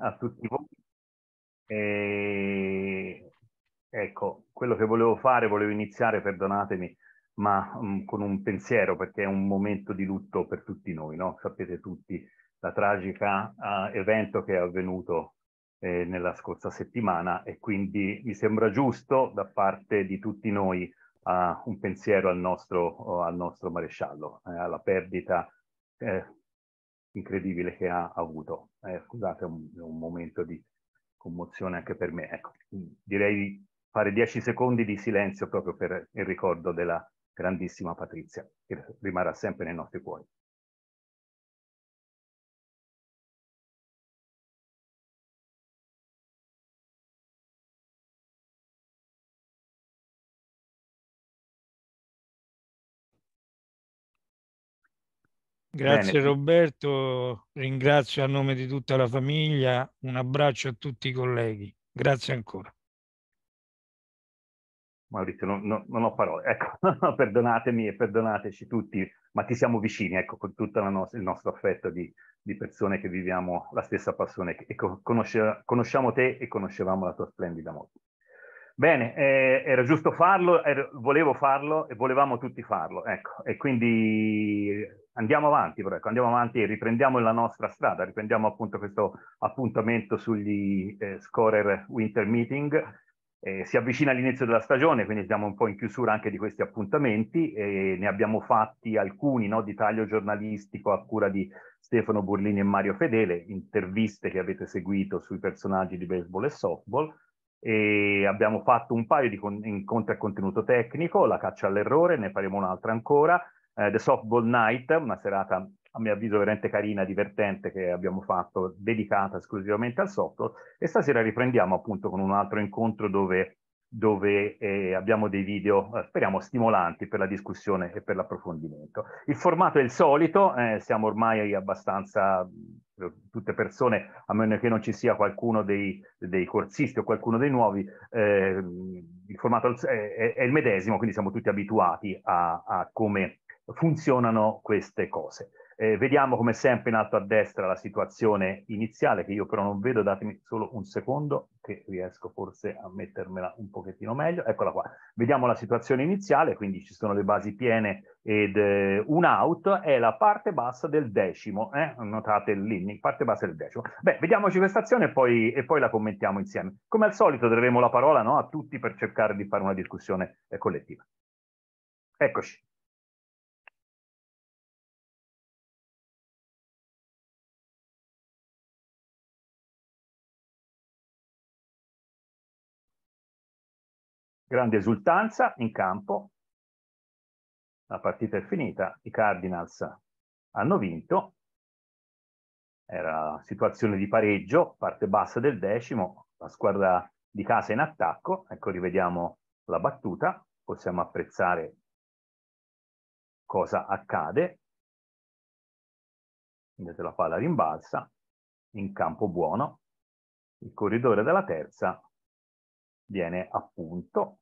a tutti voi. E... Ecco, quello che volevo fare, volevo iniziare, perdonatemi, ma mh, mm, con un pensiero, perché è un momento di lutto per tutti noi, no? Sapete tutti la tragica uh, evento che è avvenuto eh, nella scorsa settimana e quindi mi sembra giusto da parte di tutti noi uh, un pensiero al nostro, uh, al nostro maresciallo, eh, alla perdita eh, incredibile che ha avuto. Eh, scusate, è un, un, momento di commozione anche per me. Ecco, mm, direi di fare dieci secondi di silenzio proprio per il ricordo della grandissima Patrizia, che rimarrà sempre nei nostri cuori. Grazie Bene. Roberto, ringrazio a nome di tutta la famiglia, un abbraccio a tutti i colleghi, grazie ancora. Maurizio, non, non, non ho parole, ecco, perdonatemi e perdonateci tutti, ma ti siamo vicini, ecco, con tutto no il nostro affetto di, di, persone che viviamo la stessa passione e conosce conosciamo te e conoscevamo la tua splendida moto. Bene, eh, era giusto farlo, era, volevo farlo e volevamo tutti farlo, ecco, e quindi andiamo avanti, però, ecco, andiamo avanti e riprendiamo la nostra strada, riprendiamo appunto questo appuntamento sugli eh, Scorer Winter Meeting. Eh, si avvicina l'inizio della stagione, quindi siamo un po' in chiusura anche di questi appuntamenti e ne abbiamo fatti alcuni no, di taglio giornalistico a cura di Stefano Burlini e Mario Fedele, interviste che avete seguito sui personaggi di baseball e softball. E abbiamo fatto un paio di incontri a contenuto tecnico, la caccia all'errore, ne faremo un'altra ancora, eh, The Softball Night, una serata a mio avviso veramente carina, divertente che abbiamo fatto, dedicata esclusivamente al softball e stasera riprendiamo appunto con un altro incontro dove, dove eh, abbiamo dei video, eh, speriamo, stimolanti per la discussione e per l'approfondimento. Il formato è il solito, eh, siamo ormai abbastanza eh, tutte persone, a meno che non ci sia qualcuno dei, dei corsisti o qualcuno dei nuovi, eh, il formato è, è, il medesimo, quindi siamo tutti abituati a, a come funzionano queste cose. Eh, vediamo come sempre in alto a destra la situazione iniziale, che io però non vedo, datemi solo un secondo, che riesco forse a mettermela un pochettino meglio. Eccola qua. Vediamo la situazione iniziale, quindi ci sono le basi piene ed eh, un out, è la parte bassa del decimo, eh? notate l'inning, parte bassa del decimo. Beh, vediamoci questa azione e poi, e poi la commentiamo insieme. Come al solito daremo la parola no, a tutti per cercare di fare una discussione eh, collettiva. Eccoci. Grande esultanza in campo, la partita è finita, i Cardinals hanno vinto, era situazione di pareggio, parte bassa del decimo, la squadra di casa in attacco, ecco rivediamo la battuta, possiamo apprezzare cosa accade, vedete la palla rimbalza, in campo buono, il corridore della terza viene appunto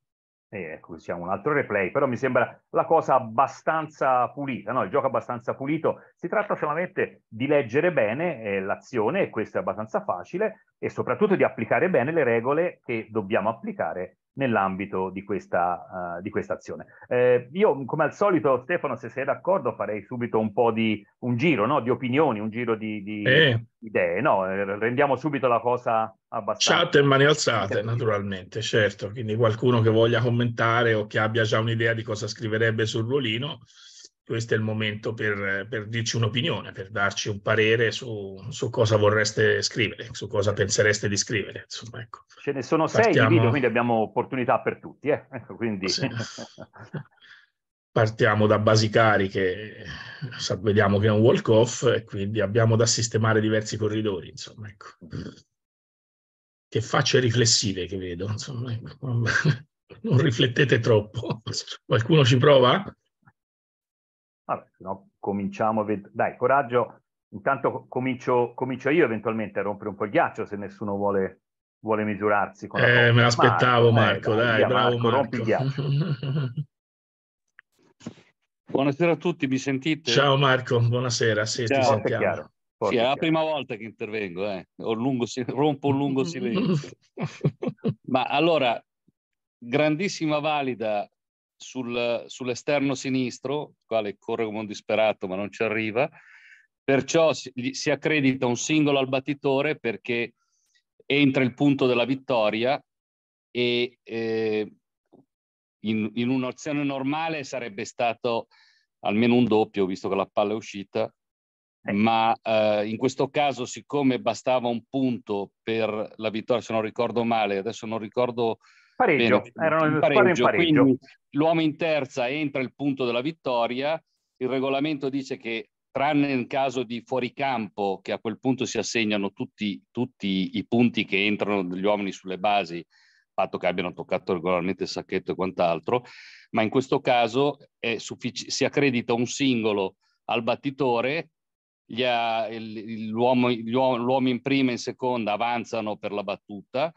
e ecco, siamo un altro replay, però mi sembra la cosa abbastanza pulita, no? il gioco abbastanza pulito. Si tratta solamente di leggere bene eh, l'azione, e questo è abbastanza facile, e soprattutto di applicare bene le regole che dobbiamo applicare nell'ambito di, uh, di, questa azione. Eh, io, come al solito, Stefano, se sei d'accordo, farei subito un po' di un giro no? di opinioni, un giro di, di eh. idee. No? Eh, rendiamo subito la cosa abbastanza. Chat e mani alzate, sì. naturalmente, certo. Quindi qualcuno che voglia commentare o che abbia già un'idea di cosa scriverebbe sul ruolino, questo è il momento per, per dirci un'opinione, per darci un parere su, su, cosa vorreste scrivere, su cosa pensereste di scrivere. Insomma, ecco. Ce ne sono Partiamo... sei di video, quindi abbiamo opportunità per tutti. Eh? Ecco, quindi... sì. Partiamo da Basicari che vediamo che è un walk-off e quindi abbiamo da sistemare diversi corridori, insomma, ecco. Che facce riflessive che vedo, insomma, ecco. non riflettete troppo. Qualcuno ci prova? Vabbè, se no cominciamo, dai, coraggio, intanto comincio, comincio, io eventualmente a rompere un po' il ghiaccio se nessuno vuole, vuole misurarsi. Con la eh, me l'aspettavo Marco, Marco eh, dai, dai bravo Marco, Rompi il ghiaccio. Buonasera a tutti, mi sentite? Ciao Marco, buonasera, sì, Ciao. ti sentiamo. Chiaro. Sì, è la prima volta che intervengo, eh. lungo, rompo un lungo silenzio. Ma allora, grandissima valida sul, sull'esterno sinistro, quale corre come un disperato ma non ci arriva, perciò si, si accredita un singolo al battitore perché entra il punto della vittoria e eh, in, in un'azione normale sarebbe stato almeno un doppio, visto che la palla è uscita, ma eh, in questo caso siccome bastava un punto per la vittoria, se non ricordo male, adesso non ricordo Pareggio, Bene, erano in pareggio, in pareggio. Quindi, l'uomo in terza entra il punto della vittoria, il regolamento dice che tranne in caso di fuoricampo, che a quel punto si assegnano tutti, tutti i punti che entrano degli uomini sulle basi, fatto che abbiano toccato regolarmente il sacchetto e quant'altro, ma in questo caso suffic- si accredita un singolo al battitore, gli, l'uomo, l'uomo in prima e in seconda avanzano per la battuta,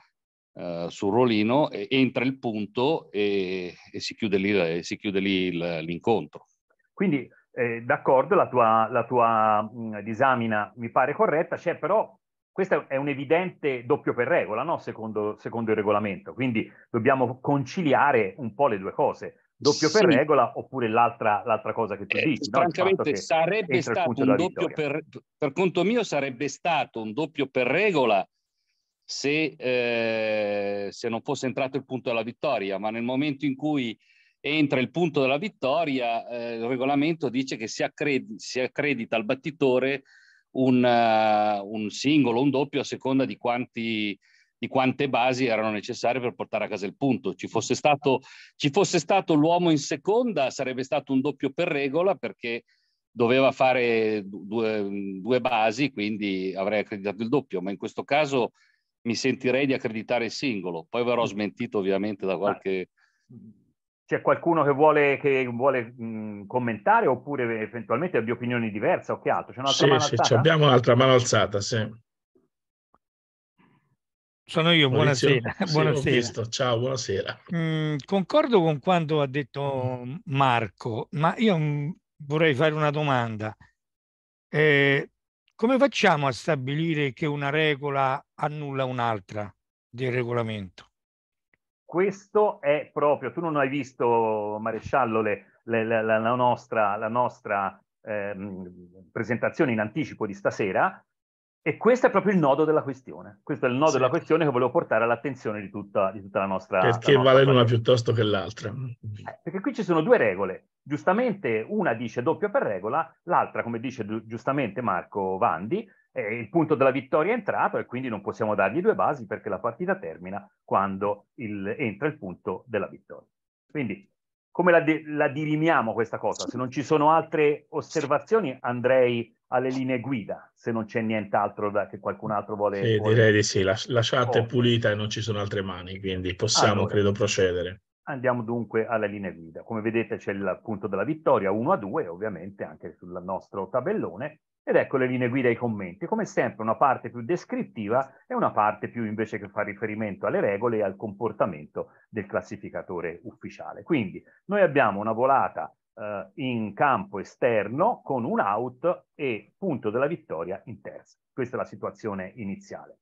eh, sul ruolino, entra il punto e, e si chiude lì, eh, si chiude lì il, l'incontro. Quindi eh, d'accordo, la tua, la tua mh, mm, disamina mi pare corretta, c'è però questo è un evidente doppio per regola, no? secondo, secondo, il regolamento, quindi dobbiamo conciliare un po' le due cose. Doppio sì. per regola oppure l'altra, l'altra, cosa che tu eh, dici? Francamente, sarebbe stato un doppio per, per conto mio, sarebbe stato un doppio per regola se, eh, se non fosse entrato il punto della vittoria, ma nel momento in cui entra il punto della vittoria, eh, il regolamento dice che si, accredi, si accredita al battitore un, uh, un singolo, un doppio a seconda di, quanti, di quante basi erano necessarie per portare a casa il punto. Ci fosse, stato, ci fosse stato l'uomo in seconda, sarebbe stato un doppio per regola perché doveva fare due, due basi, quindi avrei accreditato il doppio, ma in questo caso mi sentirei di accreditare il singolo, poi verrò mm. smentito ovviamente da ah. qualche... C'è qualcuno che vuole, che vuole mh, mm, commentare oppure eh, eventualmente di opinioni diverse o che altro? C'è un'altra sì, mano sì, abbiamo un'altra mano alzata, sì. Sono io, Maurizio, buonasera. Sì, buonasera. Visto. Ciao, buonasera. Mm, concordo con quanto ha detto Marco, ma io mm, vorrei fare una domanda. Eh, come facciamo a stabilire che una regola annulla un'altra del regolamento? Questo è proprio, tu non hai visto, maresciallo, le, le, la, la, nostra, la nostra ehm, presentazione in anticipo di stasera, e questo è proprio il nodo della questione. Questo è il nodo sì. della questione che volevo portare all'attenzione di tutta, di tutta la nostra... Perché la nostra vale l'una piuttosto che l'altra? Eh, perché qui ci sono due regole. Giustamente una dice doppio per regola, l'altra, come dice giustamente Marco Vandi, è il punto della vittoria è entrato e quindi non possiamo dargli due basi perché la partita termina quando il, entra il punto della vittoria. Quindi come la, de- la dirimiamo questa cosa? Se non ci sono altre osservazioni andrei alle linee guida, se non c'è nient'altro da, che qualcun altro vuole... Sì, direi di sì, la, la chat oh. è pulita e non ci sono altre mani, quindi possiamo, allora, credo, procedere. Andiamo dunque alle linee guida. Come vedete c'è il punto della vittoria 1 a 2, ovviamente anche sul nostro tabellone, ed ecco le linee guida e i commenti. Come sempre una parte più descrittiva e una parte più invece che fa riferimento alle regole e al comportamento del classificatore ufficiale. Quindi noi abbiamo una volata eh, in campo esterno con un out e punto della vittoria in terza. Questa è la situazione iniziale.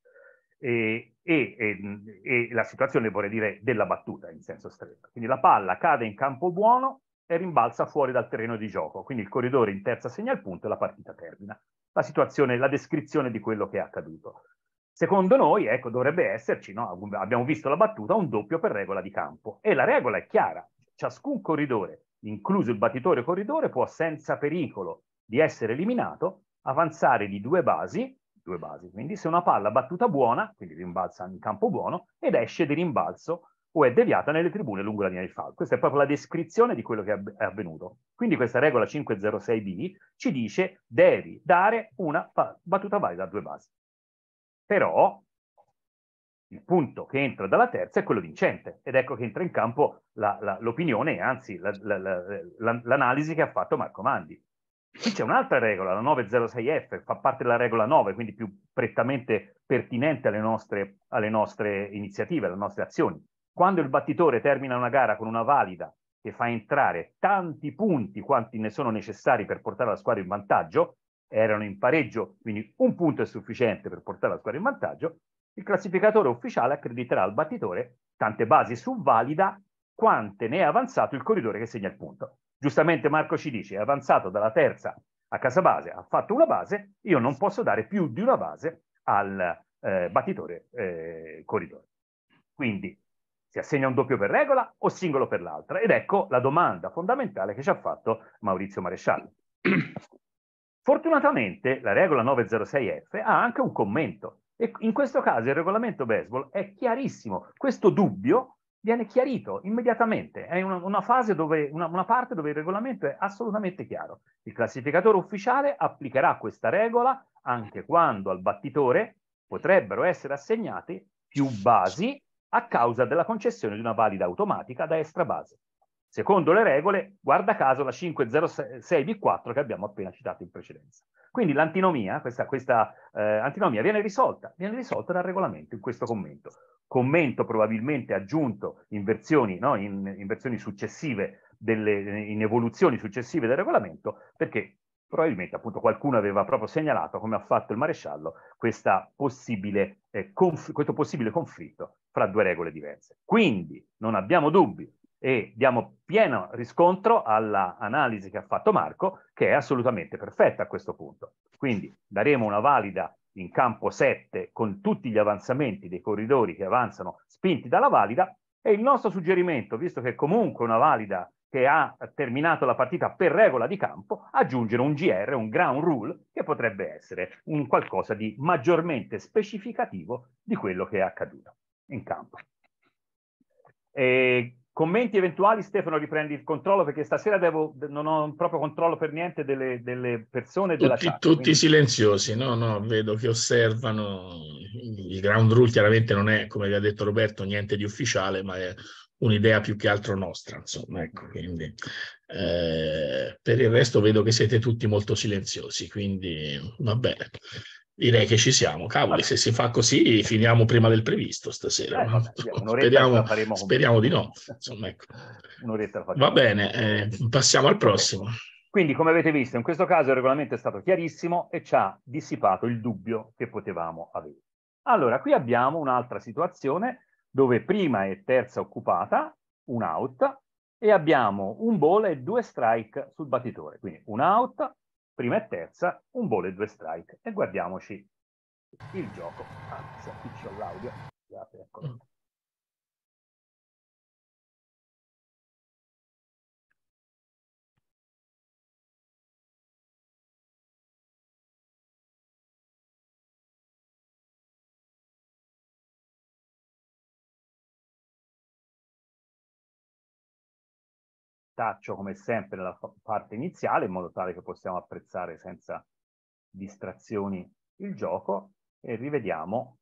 E, e, e, e la situazione, vorrei dire, della battuta in senso stretto. Quindi la palla cade in campo buono e rimbalza fuori dal terreno di gioco. Quindi il corridore in terza segna il punto e la partita termina. La situazione, la descrizione di quello che è accaduto. Secondo noi, ecco, dovrebbe esserci, no? abbiamo visto la battuta, un doppio per regola di campo. E la regola è chiara, ciascun corridore incluso il battitore corridore, può senza pericolo di essere eliminato avanzare di due basi, due basi, quindi se una palla battuta buona, quindi rimbalza in campo buono, ed esce di rimbalzo o è deviata nelle tribune lungo la linea di falco. Questa è proprio la descrizione di quello che è avvenuto. Quindi questa regola 506B ci dice devi dare una battuta valida a due basi. Però il punto che entra dalla terza è quello vincente ed ecco che entra in campo la, la, l'opinione, anzi la, l'analisi che ha fatto Marco Mandi. Qui c'è un'altra regola, la 906F, fa parte della regola 9, quindi più prettamente pertinente alle nostre, alle nostre iniziative, alle nostre azioni. Quando il battitore termina una gara con una valida che fa entrare tanti punti quanti ne sono necessari per portare la squadra in vantaggio, erano in pareggio, quindi un punto è sufficiente per portare la squadra in vantaggio, il classificatore ufficiale accrediterà al battitore tante basi su valida quante ne è avanzato il corridore che segna il punto. Giustamente Marco ci dice, è avanzato dalla terza a casa base, ha fatto una base, io non posso dare più di una base al eh, battitore eh, corridore. Quindi si assegna un doppio per regola o singolo per l'altra? Ed ecco la domanda fondamentale che ci ha fatto Maurizio Maresciallo. Fortunatamente la regola 906F ha anche un commento e in questo caso il regolamento baseball è chiarissimo, questo dubbio viene chiarito immediatamente, è una, una fase dove, una, una parte dove il regolamento è assolutamente chiaro. Il classificatore ufficiale applicherà questa regola anche quando al battitore potrebbero essere assegnate più basi a causa della concessione di una valida automatica da extra base secondo le regole, guarda caso, la 506B4 che abbiamo appena citato in precedenza. Quindi l'antinomia, questa, questa eh, antinomia viene risolta, viene risolta dal regolamento in questo commento. Commento probabilmente aggiunto in versioni, no, in, in versioni successive, delle, in evoluzioni successive del regolamento, perché probabilmente appunto qualcuno aveva proprio segnalato, come ha fatto il maresciallo, possibile, eh, questo possibile conflitto fra due regole diverse. Quindi non abbiamo dubbi e diamo pieno riscontro all'analisi che ha fatto Marco, che è assolutamente perfetta a questo punto. Quindi daremo una valida in campo 7 con tutti gli avanzamenti dei corridori che avanzano spinti dalla valida e il nostro suggerimento, visto che è comunque una valida che ha terminato la partita per regola di campo, aggiungere un GR, un ground rule, che potrebbe essere un qualcosa di maggiormente specificativo di quello che è accaduto in campo. E Commenti eventuali, Stefano, riprendi il controllo perché stasera devo, non ho proprio controllo per niente delle, delle persone tutti, della chat. Tutti quindi... silenziosi, no, no, vedo che osservano. Il ground rule chiaramente non è, come vi ha detto Roberto, niente di ufficiale, ma è un'idea più che altro nostra, insomma, ecco, quindi. Eh, per il resto vedo che siete tutti molto silenziosi, quindi va bene. Direi che ci siamo, cavoli, Vabbè. se si fa così finiamo prima del previsto stasera. Eh, speriamo, speriamo di no. Insomma, ecco. Va bene, eh, passiamo al prossimo. Quindi, come avete visto, in questo caso il regolamento è stato chiarissimo e ci ha dissipato il dubbio che potevamo avere. Allora, qui abbiamo un'altra situazione dove prima e terza occupata, un out, e abbiamo un ball e due strike sul battitore, quindi un out prima e terza, un volo e due strike e guardiamoci il gioco. Anzi, qui c'è l'audio. Scusate, ecco. Mm. taccio come sempre la parte iniziale in modo tale che possiamo apprezzare senza distrazioni il gioco e rivediamo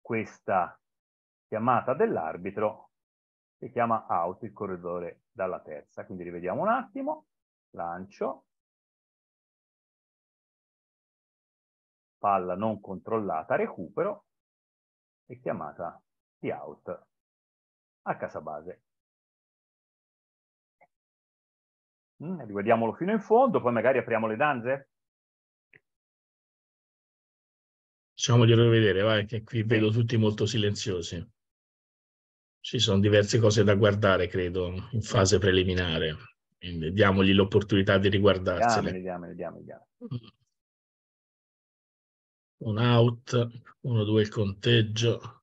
questa chiamata dell'arbitro che chiama out il corridore dalla terza. Quindi rivediamo un attimo, lancio, palla non controllata, recupero e chiamata di out a casa base. Mm, fino in fondo, poi magari apriamo le danze. Facciamoglielo vedere, vai, che qui vedo tutti molto silenziosi. Ci sono diverse cose da guardare, credo, in fase preliminare. Quindi diamogli l'opportunità di riguardarsene. Diamoli, diamoli, diamoli, mm. Un out, uno, due il conteggio.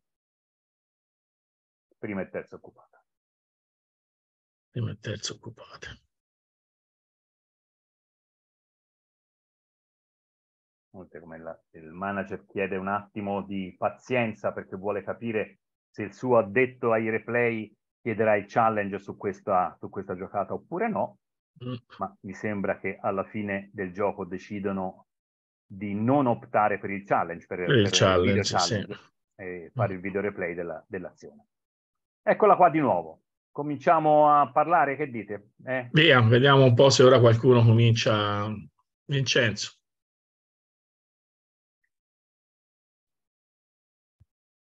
Prima e terza occupata. Prima e terza occupata. Oltre come la, il manager chiede un attimo di pazienza perché vuole capire se il suo addetto ai replay chiederà il challenge su questa, su questa giocata oppure no, mm. ma mi sembra che alla fine del gioco decidano di non optare per il challenge, per, il, challenge, il challenge sì. e mm. fare il video replay della, dell'azione. Eccola qua di nuovo. Cominciamo a parlare, che dite? Eh? Via, vediamo un po' se ora qualcuno comincia. Vincenzo.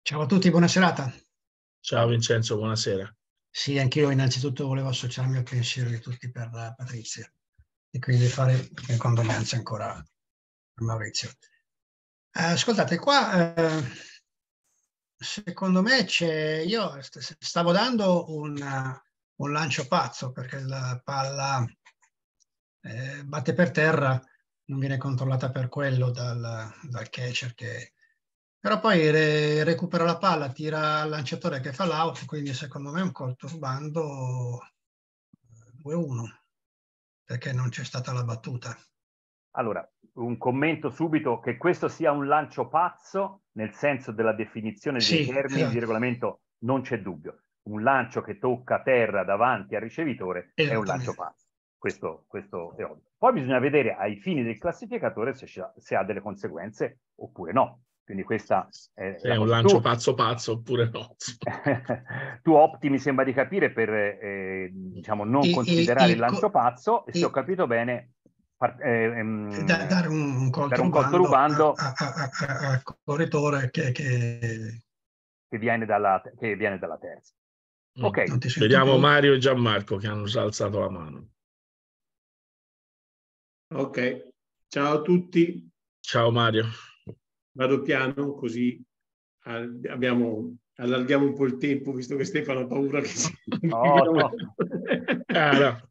Ciao a tutti, buona serata. Ciao Vincenzo, buonasera. Sì, anch'io innanzitutto volevo associarmi al pensiero di tutti per Patrizia e quindi fare le condoglianze ancora a Maurizio. Eh, ascoltate, qua eh, secondo me c'è, io stavo dando una, un lancio pazzo perché la palla eh, batte per terra, non viene controllata per quello dal, dal catcher che però poi re, recupera la palla, tira il lanciatore che fa l'out, quindi secondo me è un colto sbando 2-1, eh, perché non c'è stata la battuta. Allora, un commento subito che questo sia un lancio pazzo, nel senso della definizione dei sì, termini esatto. di regolamento, non c'è dubbio. Un lancio che tocca terra davanti al ricevitore è un lancio pazzo. Questo, questo, è ovvio. Poi bisogna vedere ai fini del classificatore se, se ha delle conseguenze oppure no. Quindi questa è... Sì, un lancio tu... pazzo pazzo oppure no. tu opti, mi sembra di capire, per eh, diciamo, non e, considerare e, il lancio co... pazzo e, se ho capito bene... Par- eh, ehm, da, dare un colto, dare un conto rubando, al correttore che, che... Che, viene dalla, che, viene dalla, terza. Mm. Ok. Vediamo più. Mario e Gianmarco che hanno già alzato la mano. Ok. Ciao a tutti. Ciao Mario. Vado piano così abbiamo, allarghiamo un po' il tempo, visto che Stefano ha paura che si... No, no. no.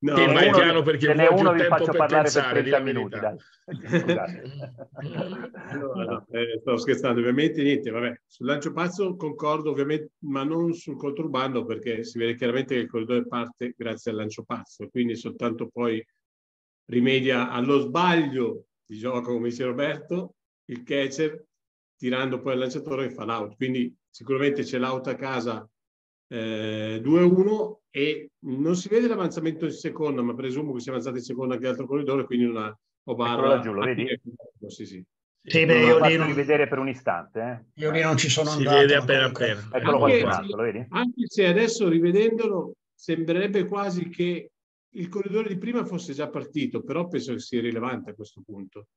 No, te vai uno, piano perché vuoi uno più tempo per pensare, per 30 minuti, dai. allora, no, eh, stavo scherzando, ovviamente niente, vabbè. Sul lancio pazzo concordo ovviamente, ma non sul controbando perché si vede chiaramente che il corridore parte grazie al lancio pazzo, quindi soltanto poi rimedia allo sbaglio di gioco, come dice Roberto, il catcher tirando poi il lanciatore che fa l'out. Quindi sicuramente c'è l'out a casa eh, 2-1 e non si vede l'avanzamento in seconda, ma presumo che sia avanzato in seconda anche l'altro corridore, quindi una Obarra. Ecco lo vedi? Anche... Sì, sì. Sì, beh, io lì non... rivedere per un istante. Eh. Io lì non ci sono si andato. Si vede appena appena. Eccolo anche, qua, lo vedi? Anche se adesso rivedendolo sembrerebbe quasi che il corridore di prima fosse già partito, però penso che sia rilevante a questo punto.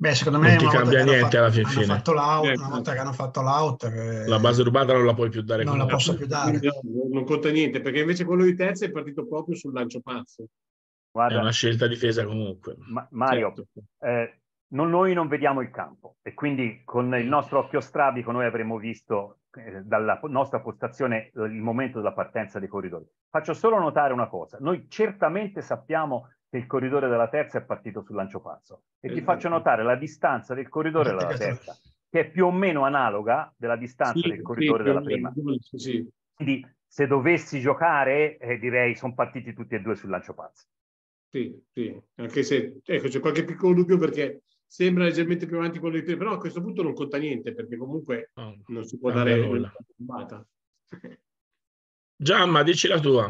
Beh, secondo me non ti cambia niente fatto, alla fine. Fatto l'out, eh, una volta che hanno fatto l'out, eh, la base rubata non la puoi più dare. Non la posso più dare. non conta niente perché invece quello di terza è partito proprio sul lancio pazzo. Guarda, è una scelta difesa comunque. Ma, Mario, certo. eh, noi non vediamo il campo e quindi con il nostro occhio strabico noi avremmo visto eh, dalla nostra postazione eh, il momento della partenza dei corridori. Faccio solo notare una cosa, noi certamente sappiamo che il corridore della terza è partito sul pazzo. e ti faccio esatto. notare la distanza del corridore della terza, che è più o meno analoga della distanza sì, del corridore della prima. Sì. Quindi se dovessi giocare, eh, direi sono partiti tutti e due sul pazzo. Sì, sì, anche se ecco, c'è qualche piccolo dubbio perché sembra leggermente più avanti quello di te, però a questo punto non conta niente perché comunque oh, non si può dare nulla. Giamma, dici la tua.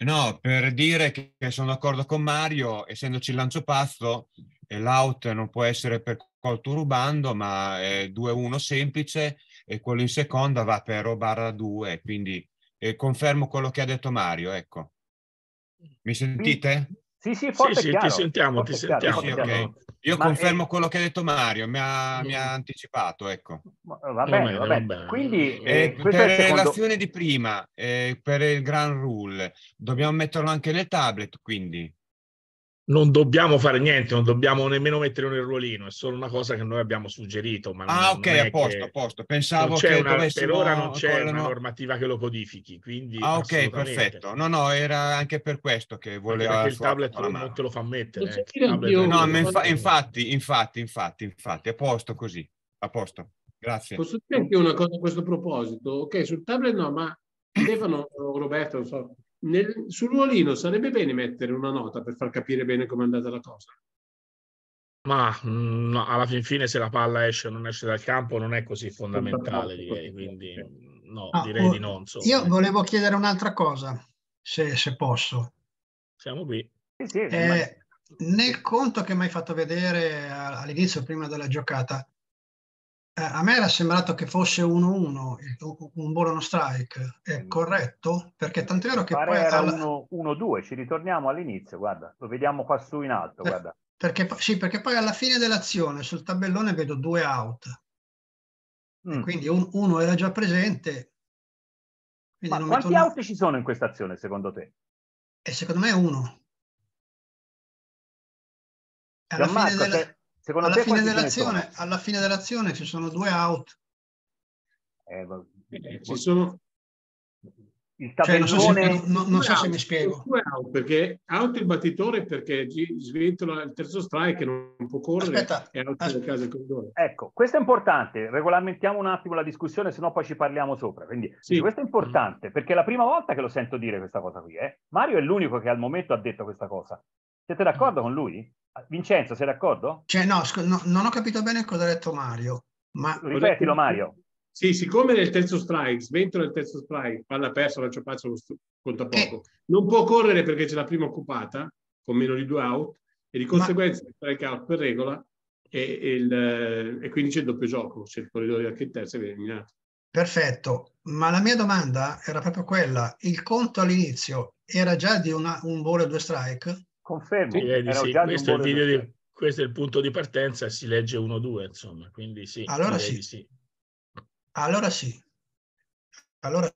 No, per dire che sono d'accordo con Mario, essendoci il lancio pazzo, eh, l'out non può essere per colto rubando, ma è 2-1 semplice e quello in seconda va per O barra 2, quindi eh, confermo quello che ha detto Mario, ecco. Mi mm. sentite? Sì, sì, forte sì, sì, ti sentiamo, ti sentiamo. Sì, okay. Io Ma eh, confermo è... quello che ha detto Mario, mi ha, mm. mi ha anticipato, ecco. Eh, vabbè, eh, bene, vabbè. Quindi, eh, per secondo... l'azione di prima, eh, per il Grand Rule, dobbiamo metterlo anche nel tablet, quindi non dobbiamo fare niente, non dobbiamo nemmeno mettere un ruolino, è solo una cosa che noi abbiamo suggerito. Ma ah, non, ok, non a posto, a posto. Pensavo che una, per ora non c'è una no... normativa che lo codifichi. Quindi ah, ok, perfetto. No, no, era anche per questo che volevo. Perché il tablet non mano. te lo fa mettere. Eh. No, ma infa- infatti, infatti, infatti, infatti, a posto così, a posto. Grazie. Posso dire anche una cosa a questo proposito? Ok, sul tablet no, ma Stefano Roberto, non so nel, sul ruolino sarebbe bene mettere una nota per far capire bene come è andata la cosa. Ma mm, no, alla fin fine se la palla esce o non esce dal campo non è così fondamentale, direi, quindi no, ah, direi oh, di non. So. Io volevo chiedere un'altra cosa, se, se posso. Siamo qui. Eh, nel conto che mi hai fatto vedere all'inizio, prima della giocata, eh, a me era sembrato che fosse 1-1, un volo strike, è mm. corretto? Perché tant'è vero che pare poi... Era 1-2, ci ritorniamo all'inizio, guarda, lo vediamo qua su in alto, per, guarda. Perché, sì, perché poi alla fine dell'azione sul tabellone vedo due out. Mm. Quindi un, uno era già presente. Ma quanti metto... out ci sono in questa azione secondo te? E secondo me uno. Alla Gianmarco, fine della... Secondo alla, te, fine dell'azione, alla fine dell'azione ci sono due out. Eh, eh, ci sono... Il tabellone... Cioè, non so se, non, non so out, se mi spiego. Out perché out il battitore perché sventola il terzo strike non può correre aspetta, e out aspetta. casa il corridore. Ecco, questo è importante. Regolamentiamo un attimo la discussione, sennò poi ci parliamo sopra. Quindi, sì. questo è importante perché è la prima volta che lo sento dire questa cosa qui. Eh? Mario è l'unico che al momento ha detto questa cosa. Siete d'accordo mm. con lui? Vincenzo, sei d'accordo? Cioè, no, no, non ho capito bene cosa ha detto Mario. Ma... Ripetilo Mario. Sì, siccome nel terzo strike, sventola il terzo strike, palla persa, lancio pazzo, conta eh. poco, eh. non può correre perché c'è la prima occupata, con meno di due out, e di conseguenza Ma... il strike out per regola e, e, il, e quindi c'è il doppio gioco, se il corridore anche in terza viene eliminato. Perfetto, ma la mia domanda era proprio quella, il conto all'inizio era già di una, un volo e due strike? Confermo. Sì, eh, questo, è di, questo, è il punto di partenza, si legge 1-2, insomma, quindi sì. Allora sì. sì. Allora sì. Allora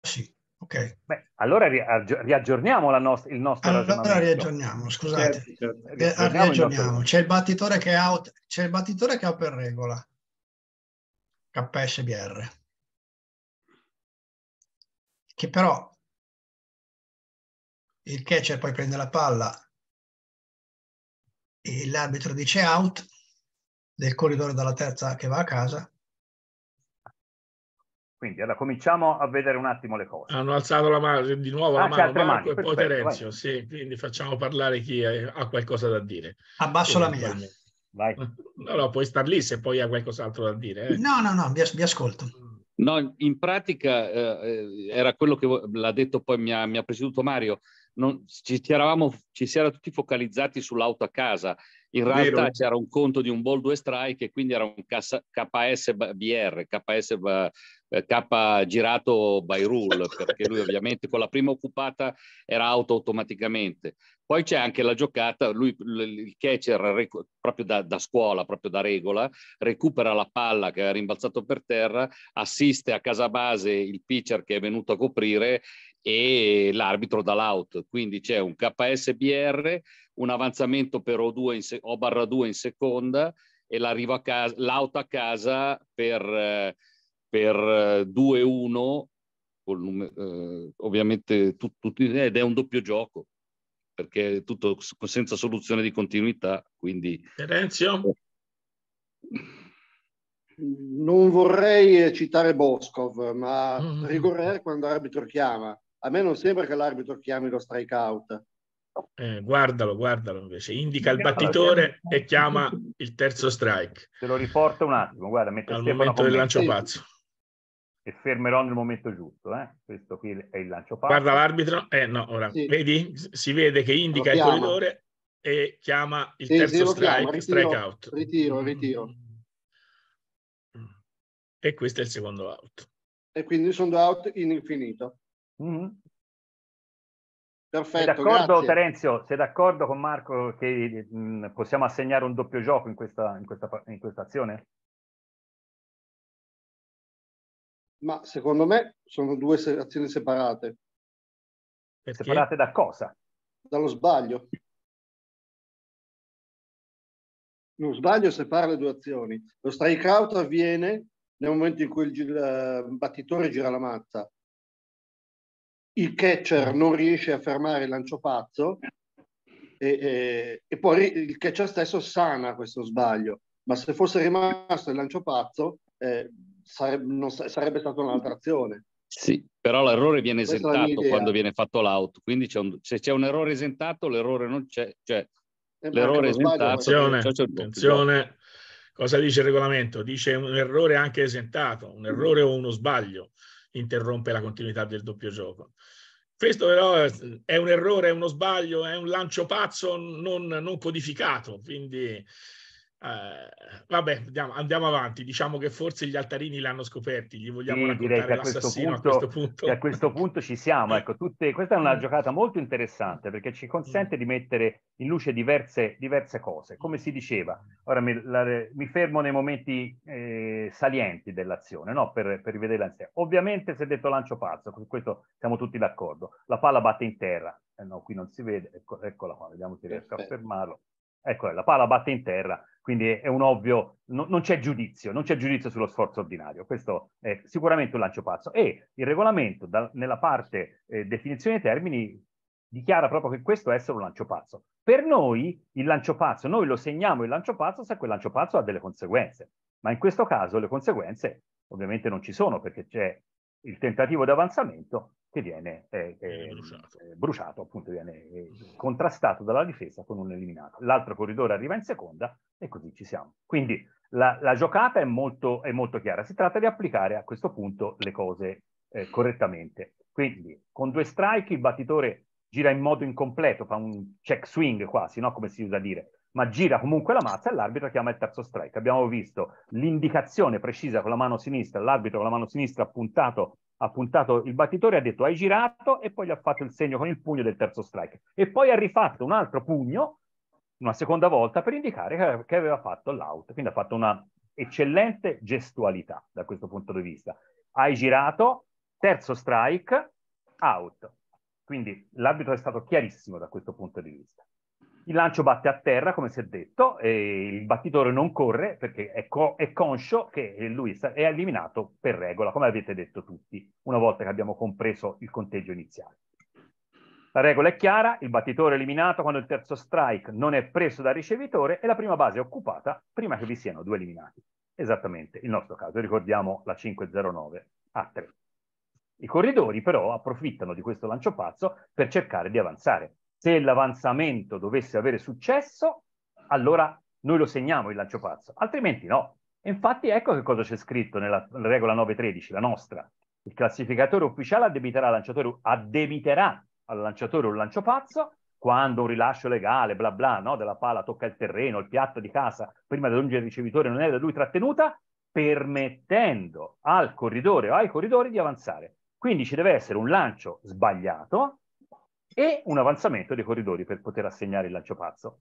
sì. ok Beh, allora riaggiorniamo nostra, il nostro allora, Allora riaggiorniamo, scusate. Certo, Riaggiorniamo. C'è il battitore che ha, c'è il battitore che ha per regola. KSBR. Che però il catcher poi prende la palla e l'arbitro dice out del corridore dalla terza che va a casa. Quindi allora cominciamo a vedere un attimo le cose. Hanno alzato la mano di nuovo ah, la mano certo, Marco mani, e poi Terenzio, sì, quindi facciamo parlare chi ha qualcosa da dire. Abbasso quindi, la mia. Vai. No, no, puoi star lì se poi ha qualcos'altro da dire. Eh. No, no, no, vi, vi ascolto. No, in pratica eh, eh era quello che l'ha detto poi mi ha, mi ha presieduto Mario non, ci, eravamo, ci si era tutti focalizzati sull'auto a casa, in realtà Vero. c'era un conto di un Bold West Strike e quindi era un KSBR, BR, KS, eh, K girato by rule, perché lui ovviamente con la prima occupata era auto automaticamente. Poi c'è anche la giocata, lui il catcher proprio da, da scuola, proprio da regola, recupera la palla che ha rimbalzato per terra, assiste a casa base il pitcher che è venuto a coprire e l'arbitro dall'out. quindi c'è un KSBR, un avanzamento per O2 se- O barra 2 in seconda e l'arrivo a casa, l'out a casa per, per 2-1, con, eh, ovviamente tut, tut, ed è un doppio gioco perché è tutto senza soluzione di continuità. Quindi... Terenzio? Non vorrei citare Boscov, ma mm. rigore quando l'arbitro chiama a me non sembra che l'arbitro chiami lo strikeout. Eh, guardalo, guardalo invece, indica il battitore e chiama il terzo strike. Te lo riporto un attimo, guarda, mette al Stefano momento del lancio pazzo. E fermerò nel momento giusto, eh? questo qui è il lancio pazzo. Guarda l'arbitro, eh no, ora, sì. vedi? Si vede che indica il corridore e chiama il sì, terzo strike, ritiro, strike out. Ritiro, ritiro. Mm. E questo è il secondo out. E quindi sono out in infinito. Mm-hmm. Perfetto, sei d'accordo grazie. Terenzio, sei d'accordo con Marco che mh, mm, possiamo assegnare un doppio gioco in questa, in questa, in questa azione? Ma secondo me sono due azioni separate. Perché? Separate da cosa? Dallo sbaglio. Lo sbaglio separa le due azioni. Lo strikeout avviene nel momento in cui il, il eh, battitore gira la mazza il catcher non riesce a fermare il lanciopazzo e, e, e poi il catcher stesso sana questo sbaglio, ma se fosse rimasto il lanciopazzo eh, sarebbe, sarebbe stata un'altra azione. Sì, però l'errore viene Questa esentato quando viene fatto l'out, quindi c'è un, se c'è un errore esentato l'errore non c'è, cioè eh, l'errore esentato... Sbaglio, cioè, attenzione, attenzione, cosa dice il regolamento? Dice un errore anche esentato, un errore o uno sbaglio interrompe la continuità del doppio gioco. Questo però è un errore, è uno sbaglio, è un lancio pazzo non, non codificato, quindi eh, vabbè, andiamo, andiamo, avanti. Diciamo che forse gli altarini l'hanno scoperti. Gli vogliamo sì, raccontare a l'assassino punto, a questo punto. a questo punto ci siamo. Ecco, tutte, questa è una mm. giocata molto interessante perché ci consente mm. di mettere in luce diverse, diverse cose. Come si diceva, ora mi, la, mi fermo nei momenti eh, salienti dell'azione no? per, per rivederla insieme. Ovviamente si è detto lancio pazzo, su questo siamo tutti d'accordo. La palla batte in terra. Eh no, qui non si vede, ecco, eccola qua, vediamo se riesco a fermarlo. Ecco, la palla batte in terra, quindi è un ovvio, no, non c'è giudizio, non c'è giudizio sullo sforzo ordinario, questo è sicuramente un lancio pazzo. E il regolamento da, nella parte eh, definizione dei termini dichiara proprio che questo è solo un lancio pazzo. Per noi il lancio pazzo, noi lo segniamo il lancio pazzo se quel lancio pazzo ha delle conseguenze, ma in questo caso le conseguenze ovviamente non ci sono perché c'è il tentativo di avanzamento che viene, eh, eh viene bruciato. Eh, bruciato. appunto viene eh, contrastato dalla difesa con un eliminato. L'altro corridore arriva in seconda e così ci siamo. Quindi la, la giocata è molto, è molto, chiara, si tratta di applicare a questo punto le cose eh, correttamente. Quindi con due strike il battitore gira in modo incompleto, fa un check swing quasi, no? come si usa dire, ma gira comunque la mazza e l'arbitro chiama il terzo strike. Abbiamo visto l'indicazione precisa con la mano sinistra, l'arbitro con la mano sinistra ha puntato ha puntato il battitore, ha detto hai girato e poi gli ha fatto il segno con il pugno del terzo strike. E poi ha rifatto un altro pugno, una seconda volta, per indicare che aveva fatto l'out. Quindi ha fatto una eccellente gestualità da questo punto di vista. Hai girato, terzo strike, out. Quindi l'arbitro è stato chiarissimo da questo punto di vista. Il lancio batte a terra, come si è detto, e il battitore non corre perché è, co- è conscio che lui è eliminato per regola, come avete detto tutti, una volta che abbiamo compreso il conteggio iniziale. La regola è chiara, il battitore è eliminato quando il terzo strike non è preso dal ricevitore e la prima base è occupata prima che vi siano due eliminati. Esattamente il nostro caso, ricordiamo la 509 a 3. I corridori però approfittano di questo lancio pazzo per cercare di avanzare se l'avanzamento dovesse avere successo, allora noi lo segniamo il lancio pazzo, altrimenti no. E infatti ecco che cosa c'è scritto nella regola 913, la nostra. Il classificatore ufficiale addebiterà, lanciatore, addebiterà al lanciatore un lancio pazzo quando un rilascio legale, bla bla, no, della pala tocca il terreno, il piatto di casa, prima di raggiungere il ricevitore non è da lui trattenuta, permettendo al corridore o ai corridori di avanzare. Quindi ci deve essere un lancio sbagliato e un avanzamento dei corridori per poter assegnare il lancio pazzo.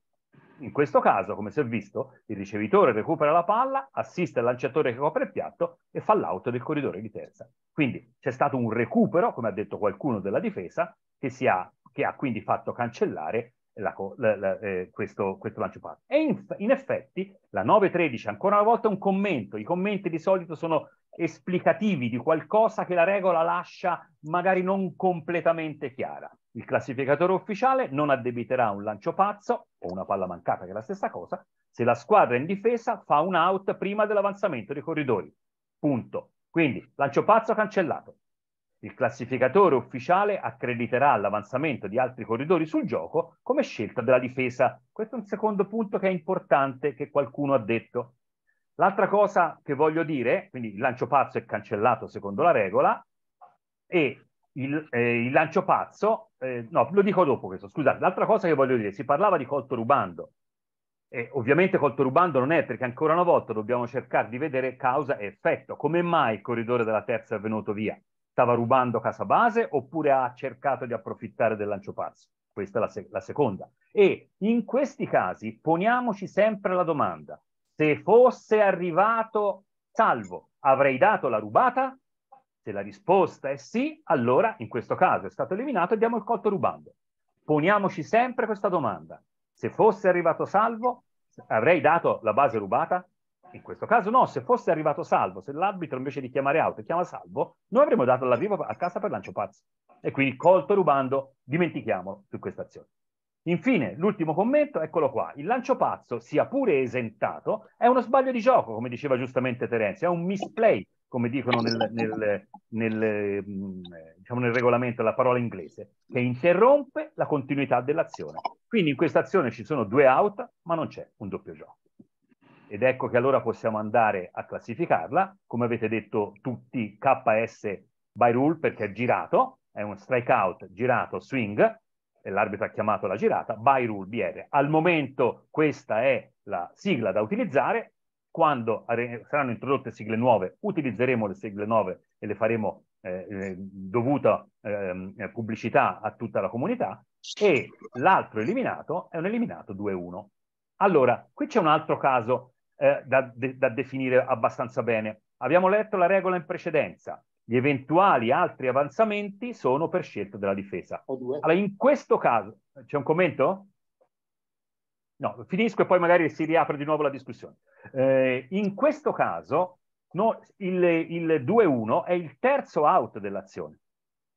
In questo caso, come si è visto, il ricevitore recupera la palla, assiste al lanciatore che copre il piatto e fa l'auto del corridore di terza. Quindi c'è stato un recupero, come ha detto qualcuno della difesa, che, ha, che ha, quindi fatto cancellare la, la, la, eh, questo, questo pazzo. E in, in effetti la 9-13, ancora una volta un commento, i commenti di solito sono esplicativi di qualcosa che la regola lascia magari non completamente chiara. Il classificatore ufficiale non addebiterà un lancio pazzo o una palla mancata, che è la stessa cosa, se la squadra in difesa fa un out prima dell'avanzamento dei corridori. Punto. Quindi lancio pazzo cancellato. Il classificatore ufficiale accrediterà l'avanzamento di altri corridori sul gioco come scelta della difesa. Questo è un secondo punto che è importante che qualcuno ha detto. L'altra cosa che voglio dire, quindi il lancio pazzo è cancellato secondo la regola e il, eh, il lancio pazzo, eh, no, lo dico dopo questo, scusate, l'altra cosa che voglio dire, si parlava di colto rubando. E ovviamente colto rubando non è perché ancora una volta dobbiamo cercare di vedere causa e effetto. Come mai il corridore della terza è venuto via? Stava rubando casa base oppure ha cercato di approfittare del lancio pazzo? Questa è la, se la seconda. E in questi casi poniamoci sempre la domanda, se fosse arrivato salvo, avrei dato la rubata? Se la risposta è sì, allora in questo caso è stato eliminato e diamo il colto rubando. Poniamoci sempre questa domanda. Se fosse arrivato salvo, avrei dato la base rubata? In questo caso no, se fosse arrivato salvo, se l'arbitro invece di chiamare auto chiama salvo, noi avremmo dato l'arrivo a casa per lancio pazzo. E quindi colto rubando, dimentichiamo su questa azione. Infine, l'ultimo commento, eccolo qua. Il lancio pazzo, sia pure esentato, è uno sbaglio di gioco, come diceva giustamente Terenzio, è un misplay, come dicono nel, nel, nel, diciamo nel regolamento la parola inglese, che interrompe la continuità dell'azione. Quindi in questa azione ci sono due out, ma non c'è un doppio gioco. Ed ecco che allora possiamo andare a classificarla, come avete detto tutti, KS by rule perché è girato, è un strikeout girato swing, l'arbitro ha chiamato la girata, by rule BR. Al momento questa è la sigla da utilizzare, quando saranno introdotte sigle nuove utilizzeremo le sigle nuove e le faremo eh, eh dovuta ehm, eh, pubblicità a tutta la comunità e l'altro eliminato è un eliminato 2-1. Allora, qui c'è un altro caso eh, da, de da definire abbastanza bene. Abbiamo letto la regola in precedenza, gli eventuali altri avanzamenti sono per scelta della difesa. Allora, in questo caso, c'è un commento? No, finisco e poi magari si riapre di nuovo la discussione. Eh, in questo caso, no, il, il 2-1 è il terzo out dell'azione.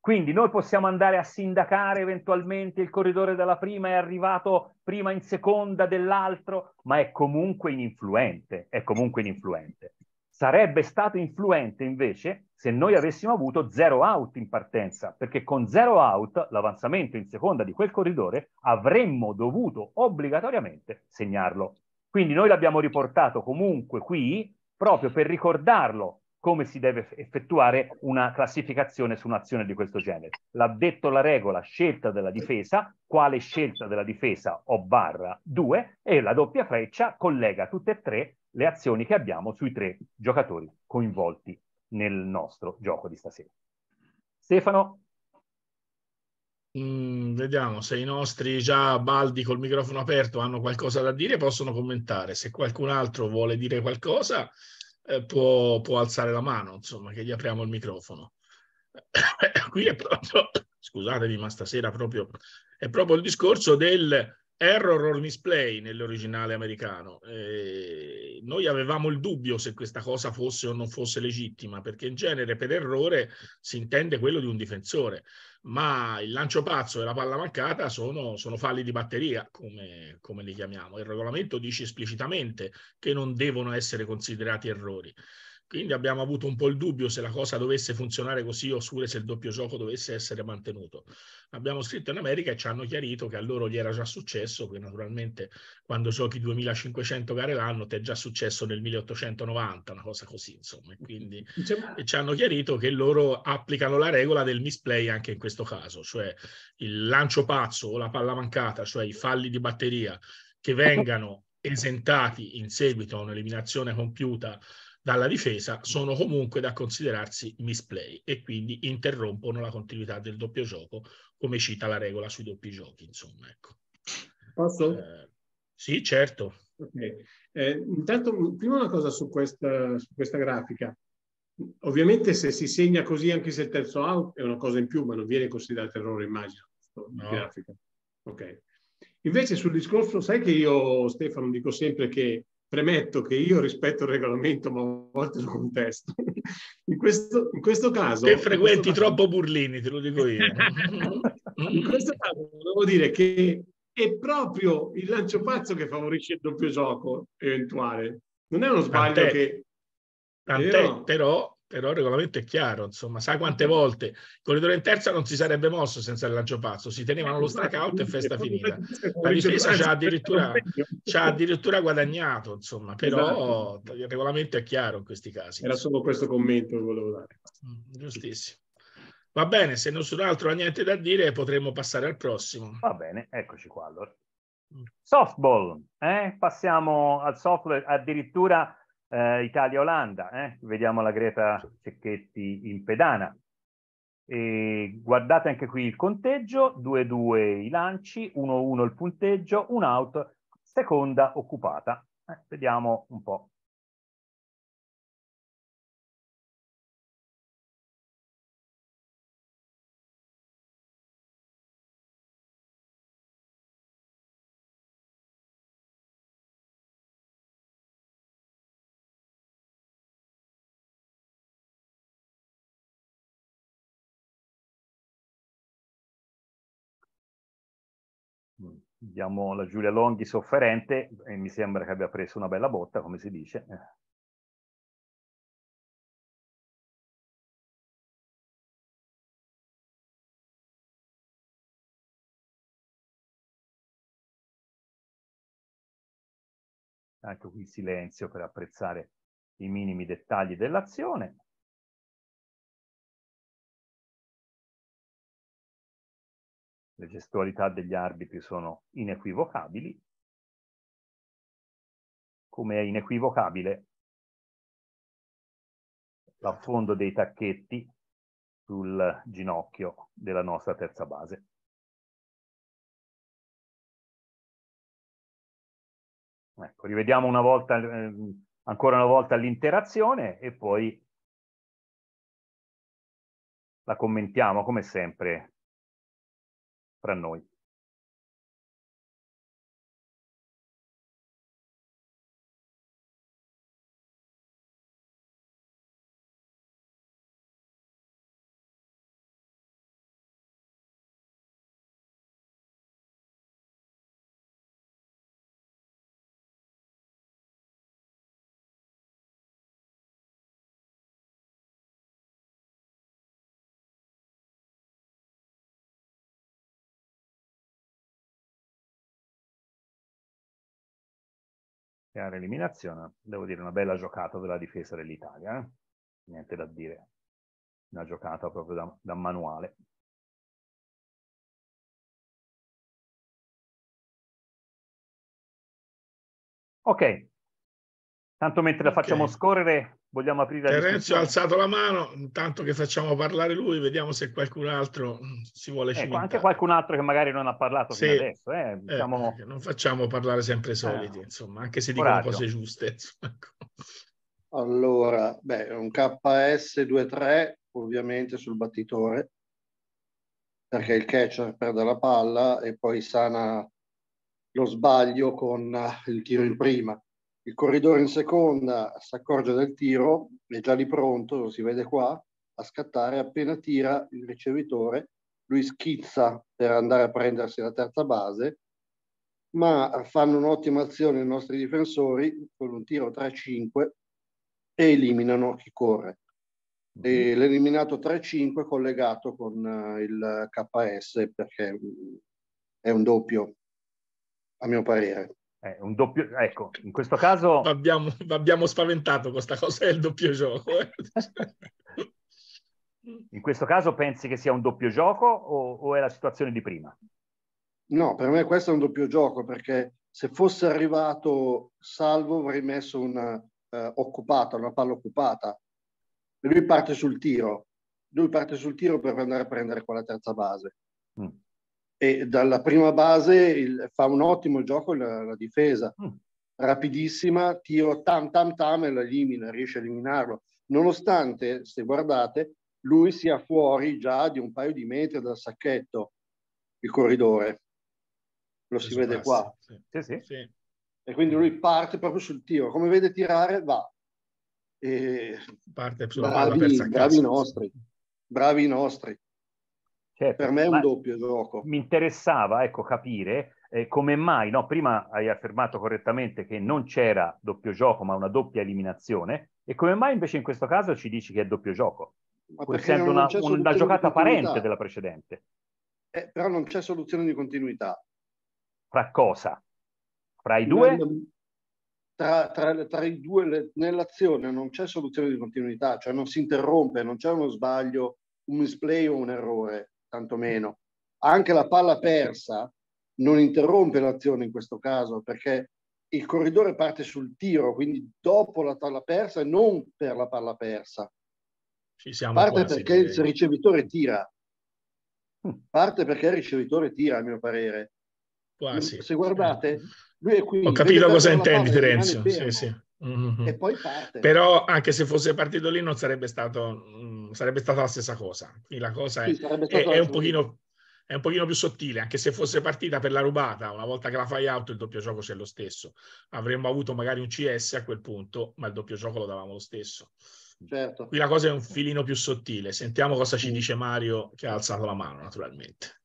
Quindi noi possiamo andare a sindacare eventualmente il corridore della prima è arrivato prima in seconda dell'altro, ma è comunque ininfluente, è comunque ininfluente. Sarebbe stato influente invece se noi avessimo avuto zero out in partenza, perché con zero out l'avanzamento in seconda di quel corridore avremmo dovuto obbligatoriamente segnarlo. Quindi noi l'abbiamo riportato comunque qui proprio per ricordarlo come si deve effettuare una classificazione su un'azione di questo genere. L'ha detto la regola scelta della difesa, quale scelta della difesa o barra 2 e la doppia freccia collega tutte e tre le azioni che abbiamo sui tre giocatori coinvolti nel nostro gioco di stasera. Stefano? Mm, vediamo se i nostri già baldi col microfono aperto hanno qualcosa da dire, possono commentare. Se qualcun altro vuole dire qualcosa, eh, può, può, alzare la mano, insomma, che gli apriamo il microfono. Qui è proprio, scusatemi, ma stasera proprio, è proprio il discorso del error or misplay nell'originale americano. Eh, noi avevamo il dubbio se questa cosa fosse o non fosse legittima, perché in genere per errore si intende quello di un difensore, ma il lancio pazzo e la palla mancata sono, sono falli di batteria, come, come li chiamiamo. Il regolamento dice esplicitamente che non devono essere considerati errori. Quindi abbiamo avuto un po' il dubbio se la cosa dovesse funzionare così oppure se il doppio gioco dovesse essere mantenuto. Abbiamo scritto in America e ci hanno chiarito che a loro gli era già successo, che naturalmente quando giochi 2500 gare l'anno ti è già successo nel 1890, una cosa così insomma. quindi mm-hmm. e ci hanno chiarito che loro applicano la regola del misplay anche in questo caso, cioè il lancio pazzo o la palla mancata, cioè i falli di batteria che vengano esentati in seguito a un'eliminazione compiuta dalla difesa sono comunque da considerarsi misplay e quindi interrompono la continuità del doppio gioco, come cita la regola sui doppi giochi. Insomma, ecco. Posso? Eh, sì, certo. Okay. Eh, intanto, mm, prima una cosa su questa, su questa grafica. Ovviamente se si segna così anche se il terzo out è una cosa in più, ma non viene considerato errore, immagino. No. Ok. Invece sul discorso, sai che io, Stefano, dico sempre che Premetto che io rispetto il regolamento, ma a volte lo contesto. In questo, in questo caso... Che frequenti caso, troppo Burlini, te lo dico io. in questo caso volevo dire che è proprio il lancio pazzo che favorisce il doppio gioco eventuale. Non è uno sbaglio Tant'è. che... Tant'è, però però il regolamento è chiaro, insomma, sa quante esatto. volte il corridore in terza non si sarebbe mosso senza il lancio pazzo, si tenevano lo esatto, strikeout e festa finita. La difesa ci ha addirittura, addirittura, guadagnato, insomma, però esatto. il regolamento è chiaro in questi casi. Era solo questo commento che volevo dare. Mm, giustissimo. Va bene, se nessun altro ha niente da dire potremmo passare al prossimo. Va bene, eccoci qua allora. Mm. Softball, eh? passiamo al software, addirittura eh, Italia-Olanda, eh? vediamo la Greta Cecchetti in pedana. E guardate anche qui il conteggio, 2-2 i lanci, 1-1 il punteggio, un out, seconda occupata. Eh, vediamo un po' Vediamo la Giulia Longhi sofferente e mi sembra che abbia preso una bella botta, come si dice. Anche ecco qui silenzio per apprezzare i minimi dettagli dell'azione. le gestualità degli arbitri sono inequivocabili, come è inequivocabile l'affondo dei tacchetti sul ginocchio della nostra terza base. Ecco, rivediamo una volta, eh, ancora una volta l'interazione e poi la commentiamo come sempre fra noi. chiara eliminazione, devo dire una bella giocata della difesa dell'Italia, eh? niente da dire, una giocata proprio da, da manuale. Ok, tanto mentre okay. la facciamo scorrere vogliamo aprire la Terenzio eh, ha alzato la mano, intanto che facciamo parlare lui, vediamo se qualcun altro si vuole ecco, cimentare. Anche qualcun altro che magari non ha parlato sì. fino adesso. Eh, eh, diciamo... eh, non facciamo parlare sempre i soliti, eh, insomma, anche se dicono cose giuste. allora, beh, un KS23 ovviamente sul battitore, perché il catcher perde la palla e poi sana lo sbaglio con il tiro in prima il corridore in seconda si accorge del tiro, è già lì pronto, lo si vede qua, a scattare, appena tira il ricevitore, lui schizza per andare a prendersi la terza base, ma fanno un'ottima azione i nostri difensori con un tiro 3-5 e eliminano chi corre. E mhm. l'eliminato 3-5 collegato con eh, il KS perché è un doppio, a mio parere. Eh, un doppio, ecco, in questo caso... Abbiamo, abbiamo spaventato questa cosa è il doppio gioco. Eh. in questo caso pensi che sia un doppio gioco o, o è la situazione di prima? No, per me questo è un doppio gioco perché se fosse arrivato salvo avrei messo una eh, occupata, una palla occupata. E lui parte sul tiro, lui parte sul tiro per andare a prendere quella terza base. Mm e dalla prima base il, fa un ottimo gioco la, la difesa, mm. rapidissima, tiro tam tam tam e la elimina, riesce a eliminarlo, nonostante, se guardate, lui sia fuori già di un paio di metri dal sacchetto, il corridore, lo si vede ah, qua. Sì, sì. E quindi lui parte proprio sul tiro, come vede tirare va. E... Parte sulla bravi, bravi nostri, bravi nostri. Certo, per me è un doppio gioco. Mi interessava ecco, capire eh, come mai, no? prima hai affermato correttamente che non c'era doppio gioco ma una doppia eliminazione, e come mai invece in questo caso ci dici che è doppio gioco? Pur essendo una, una giocata parente della precedente. Eh, però non c'è soluzione di continuità. Fra cosa? Fra i due? tra, tra, tra, i due, le, nell'azione non c'è soluzione di continuità, cioè non si interrompe, non c'è uno sbaglio, un misplay o un errore tantomeno. Anche la palla eh, certo. persa non interrompe l'azione in questo caso perché il corridore parte sul tiro, quindi dopo la palla persa e non per la palla persa. Ci siamo parte perché il ricevitore tira. Mm. Parte perché il ricevitore tira, a mio parere. Quasi. Se guardate, eh. lui è qui. Ho capito cosa intendi, Terenzio. Sì, sì. Mm-hmm. E poi parte. Però anche se fosse partito lì non sarebbe stato, mh, mm, sarebbe stata la stessa cosa. Quindi la cosa sì, è, è, è, un pochino, è, un pochino, più sottile, anche se fosse partita per la rubata, una volta che la fai out il doppio gioco c'è lo stesso. Avremmo avuto magari un CS a quel punto, ma il doppio gioco lo davamo lo stesso. Certo. Qui la cosa è un filino più sottile. Sentiamo cosa ci dice Mario che ha alzato la mano, naturalmente.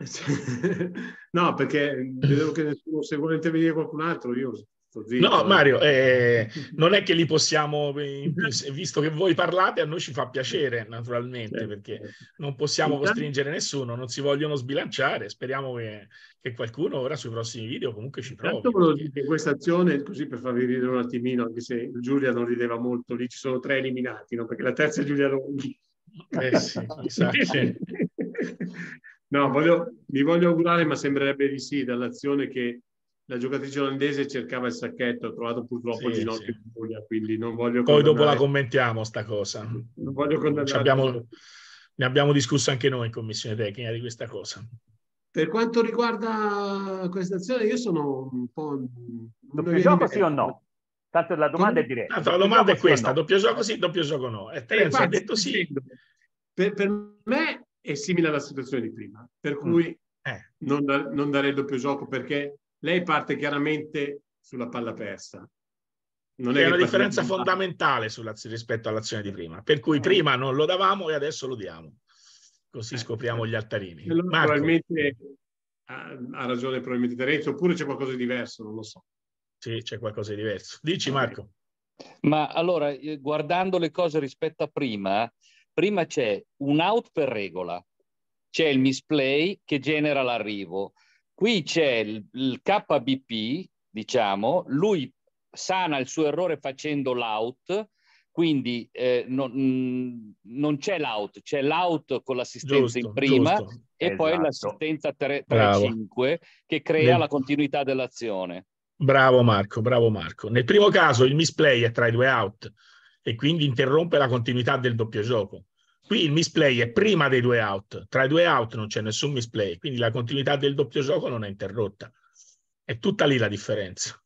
no, perché vedevo che nessuno, se vuole intervenire qualcun altro, io No, eh. Mario, eh, non è che li possiamo, visto che voi parlate, a noi ci fa piacere naturalmente, certo, perché certo. non possiamo costringere nessuno, non si vogliono sbilanciare. Speriamo che, che qualcuno ora sui prossimi video comunque ci provi. Perché... Dire, questa azione, così per farvi ridere un attimino, anche se Giulia non rideva molto, lì ci sono tre eliminati, no? perché la terza è Giulia Longhi. Eh sì, esatto. no, voglio, vi voglio augurare, ma sembrerebbe di sì, dall'azione che la giocatrice olandese cercava il sacchetto, ha trovato purtroppo sì, il ginocchio sì. in Puglia, quindi non voglio... Poi condannare. dopo la commentiamo sta cosa. Non voglio condannare. Abbiamo, ne abbiamo discusso anche noi in commissione tecnica di questa cosa. Per quanto riguarda questa azione, io sono un po'... Doppio gioco sì o no? Tanto la domanda Con... è diretta. Tanto la domanda è questa, no? doppio gioco sì, doppio gioco no. E Terenzo ha detto sì. Per, per, me è simile alla situazione di prima, per mm. cui mm. eh. non, non darei doppio gioco perché lei parte chiaramente sulla palla persa. Non è, è una differenza fondamentale rispetto all'azione di prima, per cui prima non lo davamo e adesso lo diamo, così eh, scopriamo gli altarini. Allora, probabilmente ha, ragione probabilmente Terenzio, oppure c'è qualcosa di diverso, non lo so. Sì, c'è qualcosa di diverso. Dici Marco. Ma allora, eh, guardando le cose rispetto a prima, prima c'è un out per regola, c'è il misplay che genera l'arrivo, Qui c'è il, il KBP, diciamo, lui sana il suo errore facendo l'out, quindi eh, non, non, c'è l'out, c'è l'out con l'assistenza giusto, in prima giusto. e esatto. poi l'assistenza 3-5 che crea Nel... la continuità dell'azione. Bravo Marco, bravo Marco. Nel primo caso il misplay è tra i due out e quindi interrompe la continuità del doppio gioco. Qui il misplay è prima dei due out, tra i due out non c'è nessun misplay, quindi la continuità del doppio gioco non è interrotta. È tutta lì la differenza.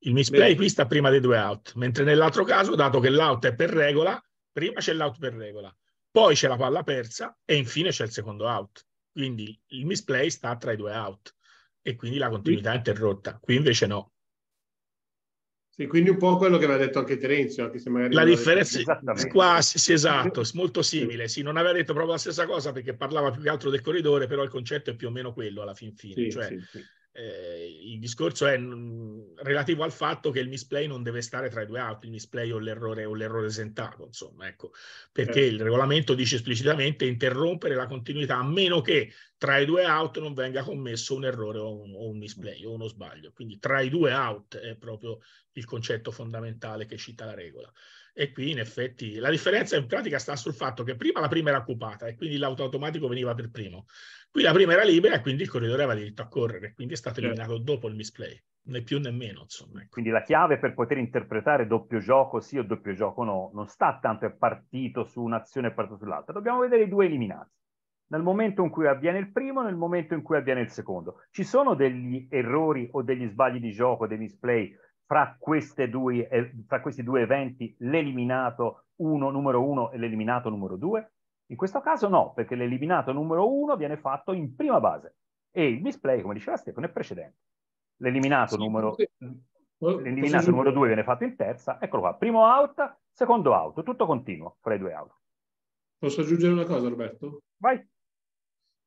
Il misplay Beh. qui sta prima dei due out, mentre nell'altro caso, dato che l'out è per regola, prima c'è l'out per regola, poi c'è la palla persa e infine c'è il secondo out. Quindi il misplay sta tra i due out e quindi la continuità è interrotta. Qui invece no. Sì, quindi un po' quello che aveva detto anche Terenzio, anche se magari... La differenza, è quasi, sì, esatto, molto simile, sì, non aveva detto proprio la stessa cosa perché parlava più che altro del corridore, però il concetto è più o meno quello alla fin fine, sì, cioè sì, sì eh, il discorso è mh, mm, relativo al fatto che il misplay non deve stare tra i due auti, il misplay o l'errore o l'errore sentato, insomma, ecco, perché eh. il regolamento dice esplicitamente interrompere la continuità a meno che tra i due out non venga commesso un errore o un, o un misplay o uno sbaglio. Quindi tra i due out è proprio il concetto fondamentale che cita la regola. E qui in effetti la differenza in pratica sta sul fatto che prima la prima era occupata e quindi l'auto automatico veniva per primo. Qui la prima era libera e quindi il corridore aveva diritto a correre, quindi è stato certo. eliminato certo. dopo il misplay, né più né meno. Insomma. Ecco. Quindi la chiave per poter interpretare doppio gioco sì o doppio gioco no non sta tanto è partito su un'azione e partito sull'altra, dobbiamo vedere i due eliminati. Nel momento in cui avviene il primo, nel momento in cui avviene il secondo. Ci sono degli errori o degli sbagli di gioco, dei misplay fra, due, fra, questi due eventi, l'eliminato uno, numero uno e l'eliminato numero due? In questo caso no, perché l'eliminato numero 1 viene fatto in prima base e il misplay, come diceva Stefano, è precedente. L'eliminato sì, numero 2 viene fatto in terza, eccolo qua, primo out, secondo out, tutto continuo fra i due out. Posso aggiungere una cosa, Roberto? Vai.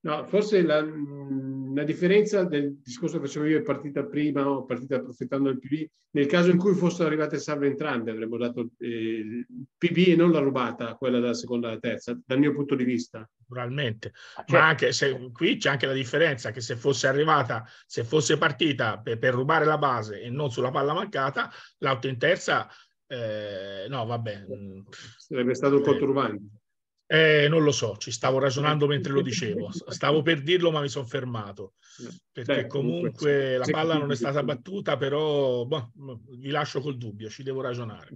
No, forse la, mm, la, differenza del discorso che facevo io è partita prima o partita approfittando del PB. Nel caso in cui fossero arrivate salve entrambe, avremmo dato eh, il PB e non la rubata, quella della seconda e della terza, dal mio punto di vista. Naturalmente, cioè, ma certo. anche se, qui c'è anche la differenza che se fosse arrivata, se fosse partita per, per rubare la base e non sulla palla mancata, l'auto in terza, eh, no, vabbè. Mm, Sarebbe stato un eh, conturbante. Eh, non lo so, ci stavo ragionando mentre lo dicevo. Stavo per dirlo, ma mi sono fermato. Perché Beh, comunque, comunque la palla non è stata battuta, però boh, vi boh, lascio col dubbio, ci devo ragionare.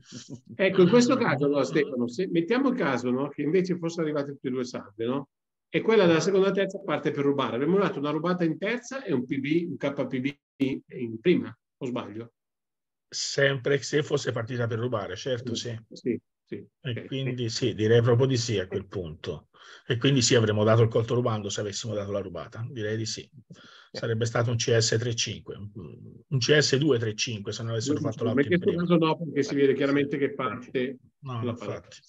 Ecco, in questo caso, allora, Stefano, se mettiamo il caso no, che invece fossero arrivate tutte e due salve, no? E quella della seconda e terza parte per rubare. Abbiamo dato una rubata in terza e un PB, un KPB in prima, o sbaglio? Sempre se fosse partita per rubare, certo, sì. sì. Sì. E quindi sì, direi proprio di sì a quel punto. E quindi sì, avremmo dato il colto rubando se avessimo dato la rubata. Direi di sì. Eh. Sarebbe stato un CS35, un CS235 se non avessero fatto la prima. In questo caso no, perché si vede chiaramente che parte no, infatti.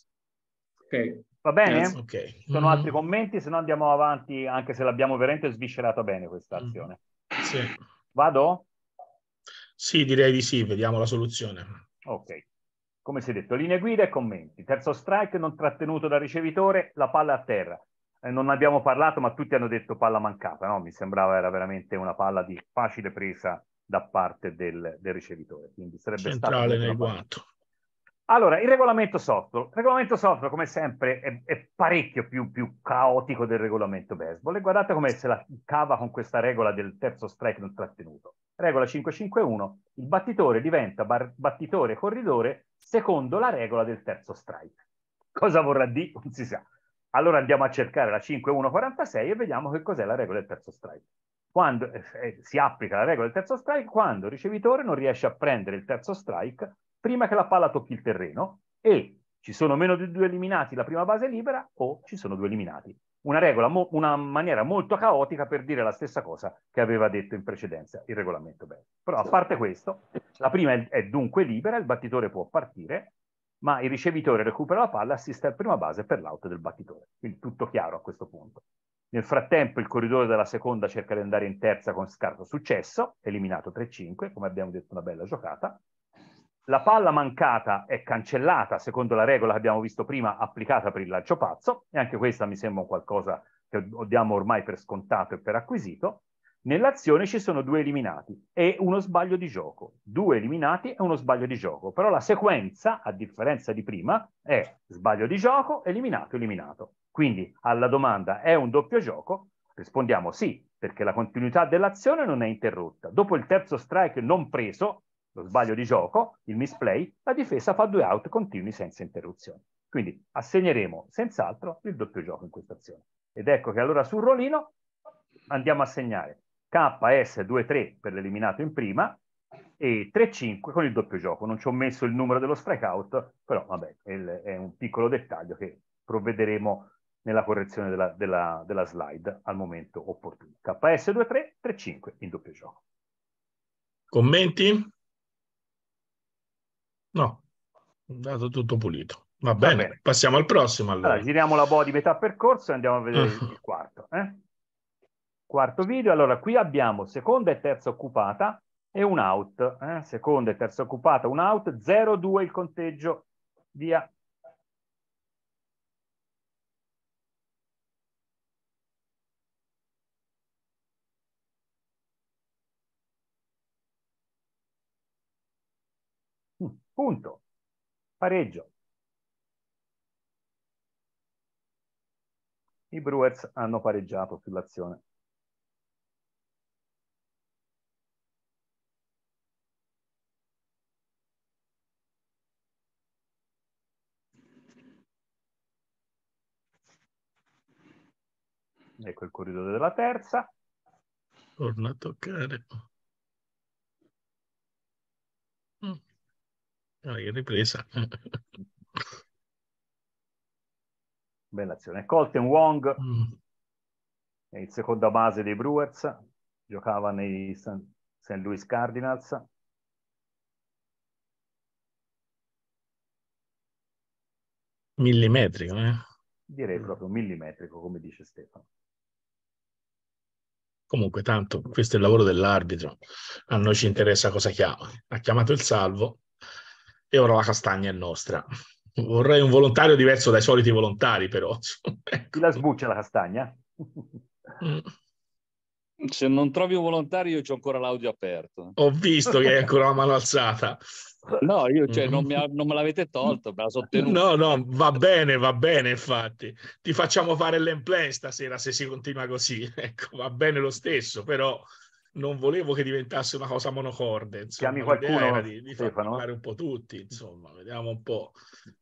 Ok. Va bene? Okay. Ci sono mm. altri commenti, se no andiamo avanti, anche se l'abbiamo veramente sviscerata bene questa mm. azione. Sì. Vado? Sì, direi di sì, vediamo la soluzione. Ok come si è detto, linee guida e commenti. Terzo strike non trattenuto dal ricevitore, la palla a terra. Eh, non abbiamo parlato, ma tutti hanno detto palla mancata, no? Mi sembrava era veramente una palla di facile presa da parte del, del ricevitore. Quindi sarebbe Centrale stato nel guanto. Allora, il regolamento software. Il regolamento software, come sempre, è, è parecchio più, più, caotico del regolamento baseball. E guardate come se la cava con questa regola del terzo strike non trattenuto. Regola 551, il battitore diventa bar- battitore corridore secondo la regola del terzo strike. Cosa vorrà dire? Non si sa. Allora andiamo a cercare la 5146 e vediamo che cos'è la regola del terzo strike. Quando eh, eh, si applica la regola del terzo strike quando il ricevitore non riesce a prendere il terzo strike prima che la palla tocchi il terreno e ci sono meno di due eliminati la prima base libera o ci sono due eliminati una, regola, una maniera molto caotica per dire la stessa cosa che aveva detto in precedenza il regolamento belga. Però a parte questo, la prima è, è dunque libera, il battitore può partire, ma il ricevitore recupera la palla, assiste al prima base per l'auto del battitore. Quindi tutto chiaro a questo punto. Nel frattempo il corridore della seconda cerca di andare in terza con scarto successo, eliminato 3-5, come abbiamo detto una bella giocata, la palla mancata è cancellata secondo la regola che abbiamo visto prima applicata per il lancio pazzo e anche questa mi sembra un qualcosa che diamo ormai per scontato e per acquisito. Nell'azione ci sono due eliminati e uno sbaglio di gioco. Due eliminati e uno sbaglio di gioco. Però la sequenza, a differenza di prima, è sbaglio di gioco, eliminato, eliminato. Quindi alla domanda è un doppio gioco? Rispondiamo sì, perché la continuità dell'azione non è interrotta. Dopo il terzo strike non preso, lo sbaglio di gioco, il misplay, la difesa fa due out continui senza interruzioni. Quindi assegneremo senz'altro il doppio gioco in questa azione. Ed ecco che allora sul rolino andiamo a segnare KS23 per l'eliminato in prima e 3-5 con il doppio gioco. Non ci ho messo il numero dello strikeout, però vabbè, è un piccolo dettaglio che provvederemo nella correzione della, della, della slide al momento opportuno. KS23, 3-5 in doppio gioco. Commenti? No, è andato tutto pulito. Va bene, Va bene. passiamo al prossimo. Allora. allora giriamo la di metà percorso e andiamo a vedere il quarto. Eh? Quarto video, allora qui abbiamo seconda e terza occupata e un out. Eh? Seconda e terza occupata, un out, 0-2 il conteggio, via Punto. Pareggio. I Brewers hanno pareggiato sull'azione. Ecco il corridoio della terza. Torna a toccare. Ah, ripresa. Bella azione. Colton Wong mm. è il seconda base dei Brewers, giocava nei St. Louis Cardinals. Millimetrico, eh? Direi proprio millimetrico, come dice Stefano. Comunque, tanto questo è il lavoro dell'arbitro. A noi ci interessa cosa chiama. Ha chiamato il salvo, e ora la castagna è nostra. Vorrei un volontario diverso dai soliti volontari, però. Chi la sbuccia la castagna? Mm. Se non trovi un volontario, io ho ancora l'audio aperto. Ho visto che hai ancora la mano alzata. No, io cioè, mm. non, ha, non, me l'avete tolto, me la sono tenuta. No, no, va bene, va bene, infatti. Ti facciamo fare l'emplay stasera se si continua così. Ecco, va bene lo stesso, però non volevo che diventasse una cosa monocorde. Chiami qualcuno di, di far parlare un po' tutti, insomma, vediamo un po'.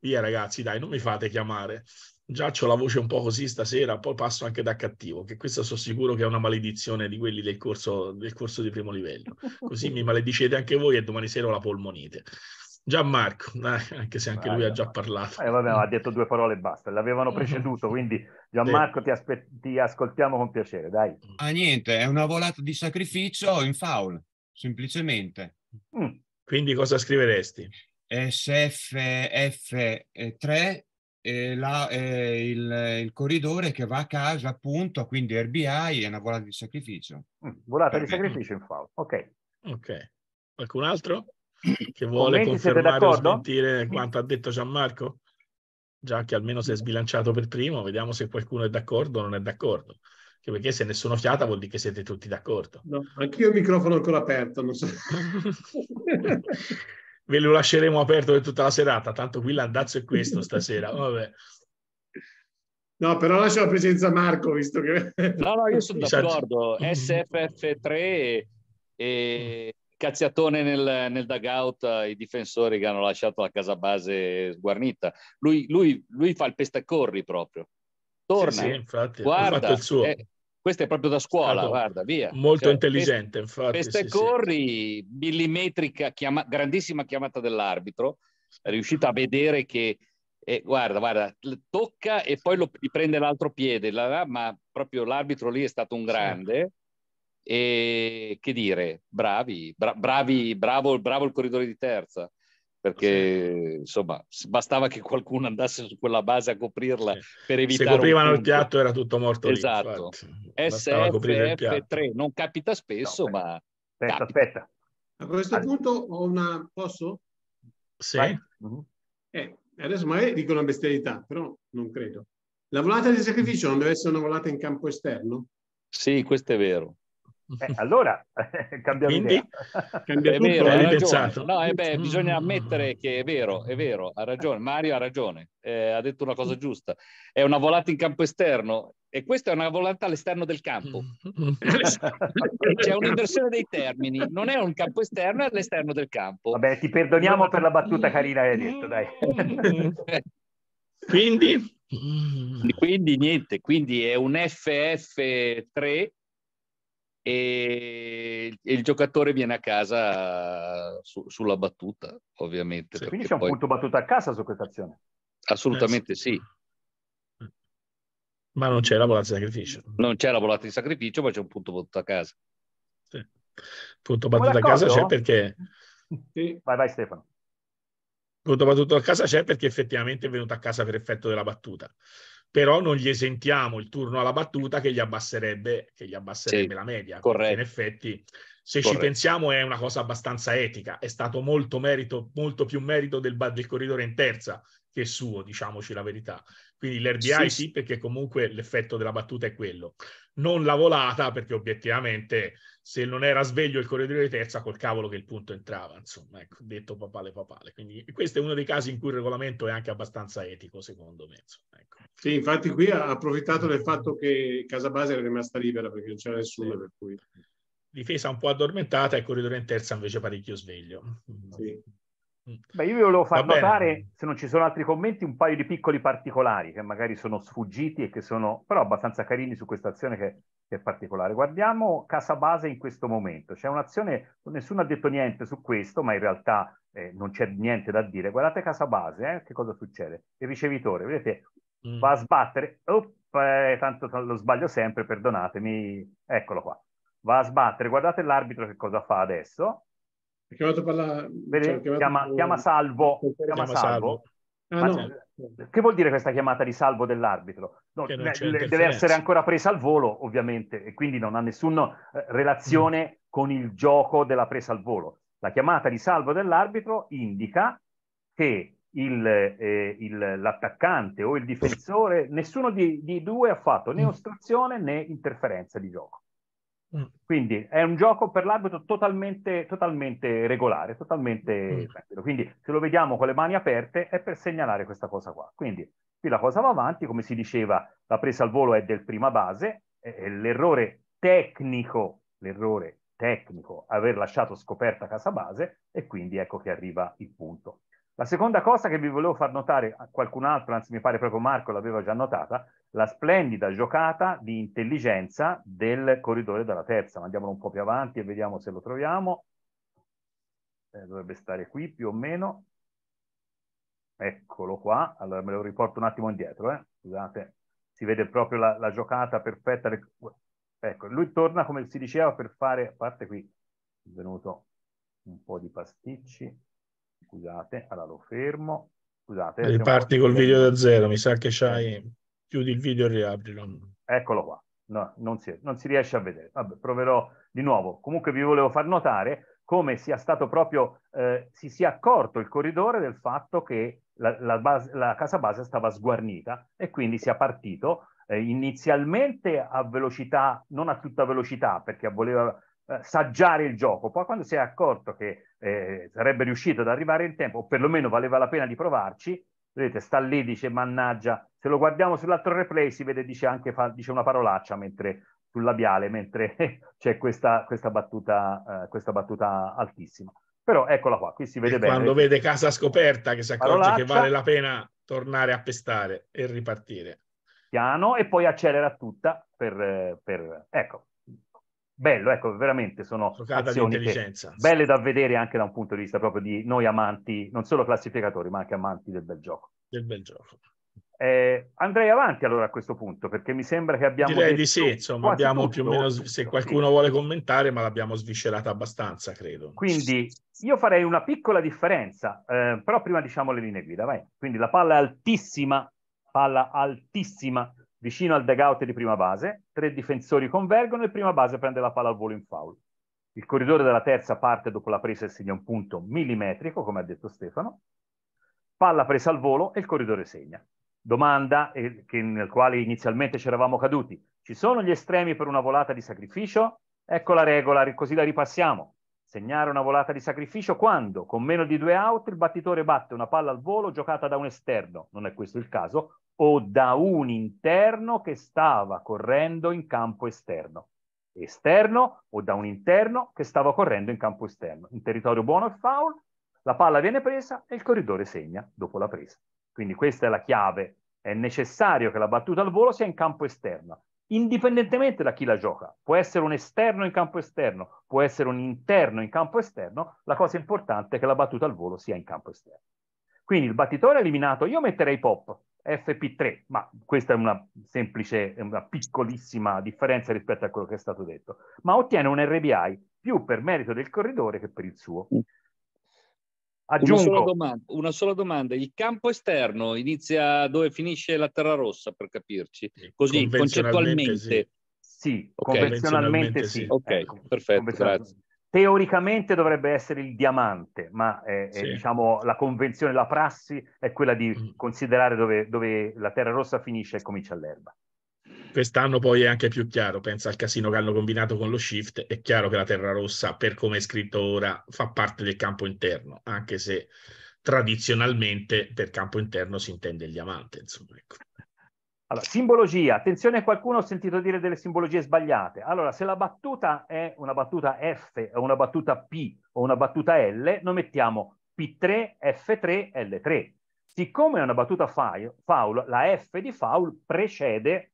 Via ragazzi, dai, non mi fate chiamare. Già ho la voce un po' così stasera, poi passo anche da cattivo, che questo sono sicuro che è una maledizione di quelli del corso, del corso di primo livello. Così mi maledicete anche voi e domani sera ho la polmonite. Gianmarco, anche se anche lui ha già parlato. Eh, vabbè, ha detto due parole e basta. L'avevano preceduto, quindi Gianmarco, ti, aspe- ti ascoltiamo con piacere, dai. Ah, niente, è una volata di sacrificio in foul, semplicemente. Mm. Quindi cosa scriveresti? SFF3 eh, eh, eh, eh, il, il, corridore che va a casa, appunto, quindi RBI è una volata di sacrificio. Mm, volata di me. sacrificio in foul, ok. Ok. Qualcun altro che vuole Commenti, confermare o smentire mm. quanto ha detto Gianmarco? già che almeno si è sbilanciato per primo, vediamo se qualcuno è d'accordo o non è d'accordo. Che perché se nessuno fiata vuol dire che siete tutti d'accordo. No, anch'io il microfono ancora aperto, non so. Ve lo lasceremo aperto per tutta la serata, tanto qui l'andazzo è questo stasera. Oh, vabbè. No, però lascio la presenza a Marco, visto che... no, no, io sono d'accordo. SFF3 e cazziatone nel, nel dugout ai eh, difensori che hanno lasciato la casa base sguarnita. Lui, lui, lui fa il pestacorri proprio. Torna, sì, sì, infatti, guarda, il suo. È, eh, questo è proprio da scuola, Stato guarda, via. Molto cioè, intelligente, peste, infatti. Pestacorri, sì, millimetrica, chiama, grandissima chiamata dell'arbitro, è riuscita a vedere che e eh, guarda, guarda, tocca e poi lo, gli prende l'altro piede, la, ma proprio l'arbitro lì è stato un grande. E che dire, bravi, bra- bravi bravo, bravo, il corridore di terza, perché sì. insomma bastava che qualcuno andasse su quella base a coprirla sì. per evitare... Se coprivano il piatto era tutto morto esatto. lì. Esatto, SF3, non capita spesso, no, ma... Aspetta, capita. aspetta. A questo allora. punto ho una... posso? Sì. Uh-huh. Eh, adesso magari dico una bestialità, però non credo. La volata di sacrificio non deve essere una volata in campo esterno? Sì, questo è vero. Eh, allora cambiamo Quindi, idea. Cambia è tutto, vero, eh? pensato. No, eh beh, bisogna mm. ammettere che è vero, è vero, ha ragione, Mario ha ragione, eh, ha detto una cosa giusta. È una volata in campo esterno e questa è una volata all'esterno del campo. Mm. C'è un'inversione dei termini, non è un campo esterno, è all'esterno del campo. Vabbè, ti perdoniamo per la battuta mm. carina che hai detto, dai. Quindi? Quindi niente, quindi è un FF3 e, il giocatore viene a casa su, sulla battuta, ovviamente. Sì, quindi c'è un punto battuta a casa su questa azione? Assolutamente eh, sì. sì. Ma non c'è la volata di sacrificio. Non c'è la volata di sacrificio, ma c'è un punto battuto a casa. Sì. Punto battuto a casa c'è perché... Sì. Vai, vai Stefano. Punto battuto a casa c'è perché effettivamente è venuto a casa per effetto della battuta però non gli esentiamo il turno alla battuta che gli abbasserebbe, che gli abbasserebbe sì, la media. Corretto. In effetti, se corretto. ci pensiamo, è una cosa abbastanza etica. È stato molto, merito, molto più merito del, del, corridore in terza che suo, diciamoci la verità. Quindi l'RBI sì, sì perché comunque l'effetto della battuta è quello non la volata, perché obiettivamente se non era sveglio il corridore di terza, col cavolo che il punto entrava, insomma, ecco, detto papale papale. Quindi questo è uno dei casi in cui il regolamento è anche abbastanza etico, secondo me. Insomma, ecco. Sì, infatti qui ha approfittato del fatto che Casabase era rimasta libera perché non c'era nessuno, sì. per cui... Difesa un po' addormentata e il corridore in terza invece parecchio sveglio. Sì. Mm. Beh, io vi volevo far Va notare, bene. se non ci sono altri commenti, un paio di piccoli particolari che magari sono sfuggiti e che sono però abbastanza carini su questa azione che, che, è particolare. Guardiamo casa base in questo momento. C'è un'azione, nessuno ha detto niente su questo, ma in realtà eh, non c'è niente da dire. Guardate casa base, eh, che cosa succede? Il ricevitore, vedete, mm. va a sbattere, Opp, eh, tanto lo sbaglio sempre, perdonatemi, eccolo qua. Va a sbattere, guardate l'arbitro che cosa fa adesso, Parla... Cioè, Vede, chiama, chiama, chiama, Salvo. Chiama salvo. Ah, no. Che vuol dire questa chiamata di salvo dell'arbitro? No, deve essere ancora presa al volo, ovviamente, e quindi non ha nessuna eh, relazione mm. con il gioco della presa al volo. La chiamata di salvo dell'arbitro indica che il, eh, il, l'attaccante o il difensore, nessuno di, di due ha fatto né mm. ostruzione né interferenza di gioco. Mm. Quindi è un gioco per l'arbitro totalmente, totalmente regolare, totalmente mm. Quindi se lo vediamo con le mani aperte è per segnalare questa cosa qua. Quindi qui la cosa va avanti, come si diceva, la presa al volo è del prima base, l'errore tecnico, l'errore tecnico, aver lasciato scoperta casa base e quindi ecco che arriva il punto. La seconda cosa che vi volevo far notare, a qualcun altro, anzi mi pare proprio Marco l'aveva già notata, la splendida giocata di intelligenza del corridore della terza. Ma andiamolo un po' più avanti e vediamo se lo troviamo. Eh, dovrebbe stare qui più o meno. Eccolo qua. Allora me lo riporto un attimo indietro. Eh. Scusate, si vede proprio la, la giocata perfetta. Del... Ecco, lui torna come si diceva per fare, a parte qui, è venuto un po' di pasticci. Scusate, allora lo fermo. Scusate. Eh, Riparti col video da zero, mi sa che c'hai chiudi il video e riaprilo. Eccolo qua, no, non, si, non si riesce a vedere. Vabbè, proverò di nuovo. Comunque vi volevo far notare come sia stato proprio, eh, si sia accorto il corridore del fatto che la, la, base, la casa base stava sguarnita e quindi si è partito eh, inizialmente a velocità, non a tutta velocità perché voleva eh, saggiare il gioco, poi quando si è accorto che eh, sarebbe riuscito ad arrivare in tempo o perlomeno valeva la pena di provarci, Vedete, sta lì, dice mannaggia. Se lo guardiamo sull'altro replay si vede, dice anche fa, dice una parolaccia mentre, sul labiale, mentre c'è questa, questa, battuta, eh, questa battuta altissima. Però eccola qua, qui si vede e bene. Quando vede casa scoperta che si accorge parolaccia. che vale la pena tornare a pestare e ripartire. Piano e poi accelera tutta per... per ecco, bello, ecco, veramente sono Giocata azioni belle da vedere anche da un punto di vista proprio di noi amanti, non solo classificatori, ma anche amanti del bel gioco. Del bel gioco. Eh, andrei avanti allora a questo punto perché mi sembra che abbiamo. Direi di sì, insomma, abbiamo tutto, più o meno. Se qualcuno sì. vuole commentare, ma l'abbiamo sviscerata abbastanza, credo. Quindi io farei una piccola differenza, eh, però prima diciamo le linee guida, vai. Quindi la palla è altissima, palla altissima vicino al dugout di prima base, tre difensori convergono e prima base prende la palla al volo in foul. Il corridore della terza parte dopo la presa e segna un punto millimetrico, come ha detto Stefano. Palla presa al volo e il corridore segna. Domanda eh, che, nel quale inizialmente ci eravamo caduti. Ci sono gli estremi per una volata di sacrificio? Ecco la regola, così la ripassiamo. Segnare una volata di sacrificio quando, con meno di due out, il battitore batte una palla al volo giocata da un esterno, non è questo il caso, o da un interno che stava correndo in campo esterno. Esterno o da un interno che stava correndo in campo esterno. In territorio buono e foul, la palla viene presa e il corridore segna dopo la presa. Quindi questa è la chiave. È necessario che la battuta al volo sia in campo esterno, indipendentemente da chi la gioca. Può essere un esterno in campo esterno, può essere un interno in campo esterno. La cosa importante è che la battuta al volo sia in campo esterno. Quindi il battitore è eliminato. Io metterei pop FP3, ma questa è una semplice, una piccolissima differenza rispetto a quello che è stato detto, ma ottiene un RBI più per merito del corridore che per il suo. Aggiungo, mm. una, sola domanda, una sola domanda. il campo esterno inizia dove finisce la terra rossa per capirci, così concettualmente. Sì, sì okay. convenzionalmente, convenzionalmente sì. sì. Ok, ecco, perfetto, grazie teoricamente dovrebbe essere il diamante, ma eh, eh sì. eh, diciamo, la convenzione, la prassi è quella di mm. considerare dove, dove la terra rossa finisce e comincia l'erba. Quest'anno poi è anche più chiaro, pensa al casino che hanno combinato con lo shift, è chiaro che la terra rossa, per come è scritto ora, fa parte del campo interno, anche se tradizionalmente per campo interno si intende il diamante, insomma, ecco. Allora, simbologia, attenzione, qualcuno ha sentito dire delle simbologie sbagliate. Allora, se la battuta è una battuta F o una battuta P o una battuta L, noi mettiamo P3, F3, L3. Siccome è una battuta foul, la F di foul precede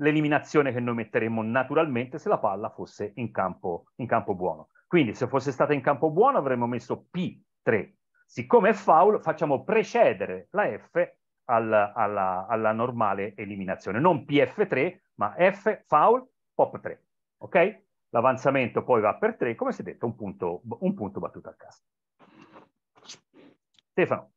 l'eliminazione che noi metteremmo naturalmente se la palla fosse in campo, in campo buono. Quindi se fosse stata in campo buono avremmo messo P3. Siccome è foul, facciamo precedere la F alla, alla, alla normale eliminazione. Non PF3, ma F, foul, pop 3. Ok? L'avanzamento poi va per 3, come si è detto, un punto, un punto battuto al caso. Stefano.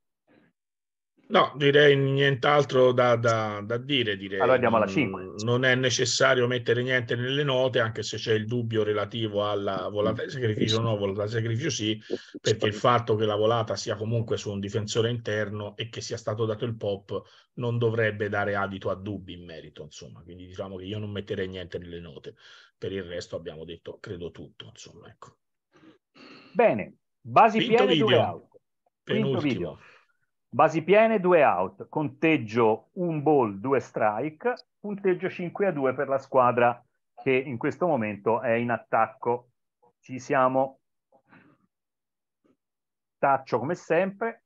No, direi nient'altro da, da, da dire. Direi. Allora andiamo alla 5. Mm, non è necessario mettere niente nelle note, anche se c'è il dubbio relativo alla volata di sacrificio o no, volata di sacrificio sì, perché il fatto che la volata sia comunque su un difensore interno e che sia stato dato il pop non dovrebbe dare adito a dubbi in merito, insomma. Quindi diciamo che io non metterei niente nelle note. Per il resto abbiamo detto, credo tutto, insomma, ecco. Bene, basi Pinto piene video. due auto. Penultimo. Video Basi piene, due out, conteggio un ball, due strike, punteggio 5 a 2 per la squadra che in questo momento è in attacco. Ci siamo. Taccio come sempre,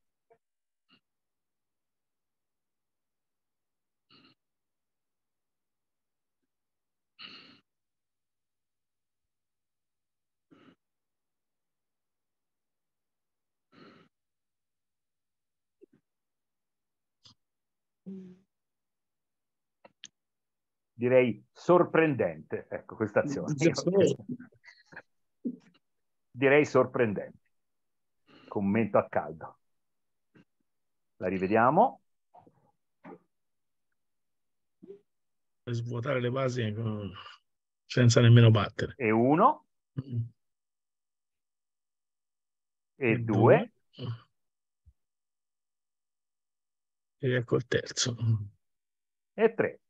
direi sorprendente, ecco questa azione. direi sorprendente. Commento a caldo. La rivediamo. svuotare le basi ecco, senza nemmeno battere. E uno. E, e due. due ecco il terzo. E tre.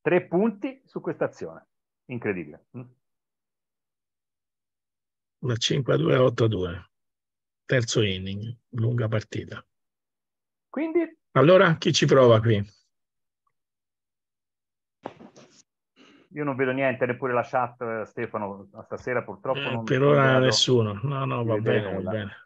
Tre punti su questa azione. Incredibile. La 5 2 8 2. Terzo inning, lunga partita. Quindi? Allora, chi ci prova qui? Io non vedo niente, neppure la chat, eh, Stefano, stasera purtroppo. Eh, per ora nessuno. No, no, va bene, va bene.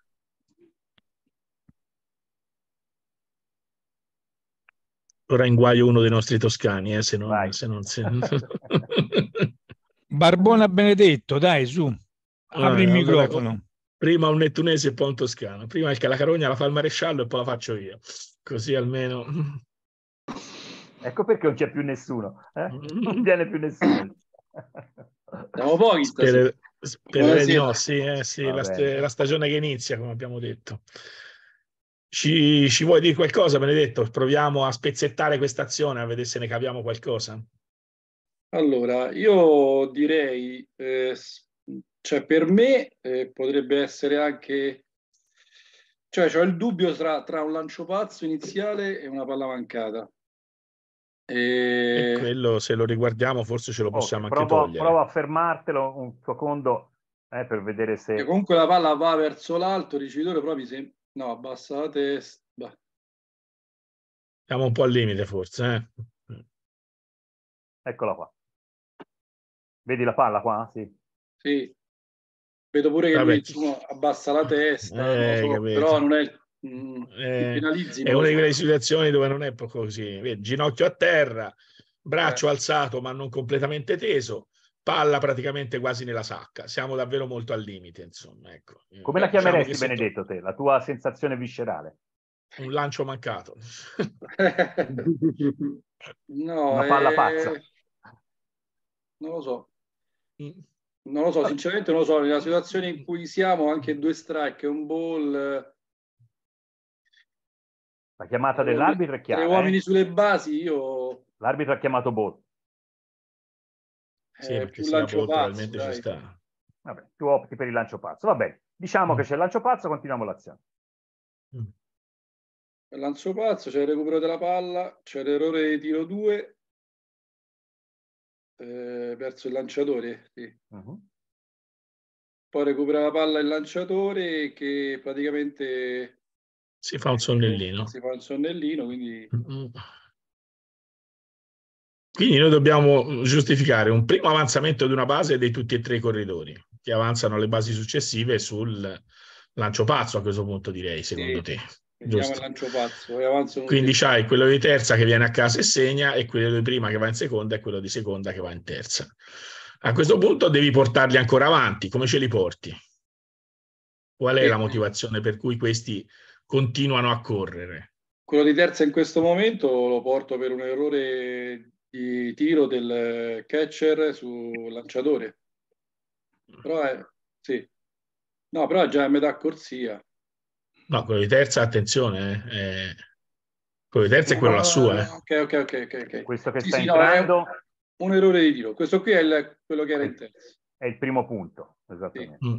ora in guaio uno dei nostri toscani, eh, se non... Se non se... Barbona Benedetto, dai, su, ah, apri ah, il microfono. Prima un nettunese e poi un toscano. Prima il Calacarogna la fa il maresciallo e poi la faccio io. Così almeno... Ecco perché non c'è più nessuno. Eh? Non viene più nessuno. Siamo pochi stasera. Spere, spere, no, sì, eh, sì la, la stagione che inizia, come abbiamo detto. Ci, ci, vuoi dire qualcosa, Benedetto? Proviamo a spezzettare questa azione, a vedere se ne capiamo qualcosa. Allora, io direi, eh, cioè per me eh, potrebbe essere anche, cioè ho il dubbio tra, tra, un pazzo iniziale e una palla mancata. E... e quello, se lo riguardiamo, forse ce lo possiamo okay, anche provo, togliere. Provo a fermartelo un secondo eh, per vedere se... E comunque la palla va verso l'alto, il ricevitore proprio se No, abbassa la testa. Siamo un po' al limite forse. Eh? Eccola qua. Vedi la palla qua? Sì. Sì. Vedo pure che Vabbè. lui insomma, abbassa la testa, eh, non so, però non è... Eh, mm, eh, è una di quelle situazioni dove non è proprio così. ginocchio a terra, braccio eh. alzato ma non completamente teso, palla praticamente quasi nella sacca. Siamo davvero molto al limite, insomma. Ecco. Eh, Come la diciamo chiameresti, diciamo Benedetto, sento... te, la tua sensazione viscerale? Un lancio mancato. no, Una palla eh... pazza. Non lo so. Mm. Non lo so, sinceramente non lo so. Nella situazione in cui siamo, anche due strike, un ball... La chiamata eh, dell'arbitro è chiara. Tre uomini eh? sulle basi, io... L'arbitro ha chiamato ball. Sì, eh, più lancio pazzo, probabilmente dai. ci sta. Vabbè, tu opti per il lancio pazzo. Va bene, diciamo mm. che c'è il lancio pazzo, continuiamo l'azione. Mm. Lancio pazzo, c'è il recupero della palla, c'è l'errore di tiro 2 eh, verso il lanciatore. Sì. Uh-huh. Poi recupera la palla il lanciatore che praticamente si fa un sonnellino. Si fa un sonnellino, quindi... Mm-hmm. Quindi noi dobbiamo giustificare un primo avanzamento di una base di tutti e tre i corridori, che avanzano le basi successive sul lancio pazzo a questo punto direi, secondo sì. te. Giusto. Pazzo, Quindi c'hai quello di terza che viene a casa e segna e quello di prima che va in seconda e quello di seconda che va in terza. A questo punto devi portarli ancora avanti. Come ce li porti? Qual è la motivazione per cui questi continuano a correre? Quello di terza in questo momento lo porto per un errore di tiro del catcher sul lanciatore. Però è, sì. No, però è già a metà corsia. No, quello di terza, attenzione, eh. quello di terza è quello no, la sua. No, eh. Ok, ok, ok. Questo che sì, sta sì, entrando... un errore di tiro. Questo qui è il, quello che era in terza. È il primo punto, esattamente. Sì. Mm.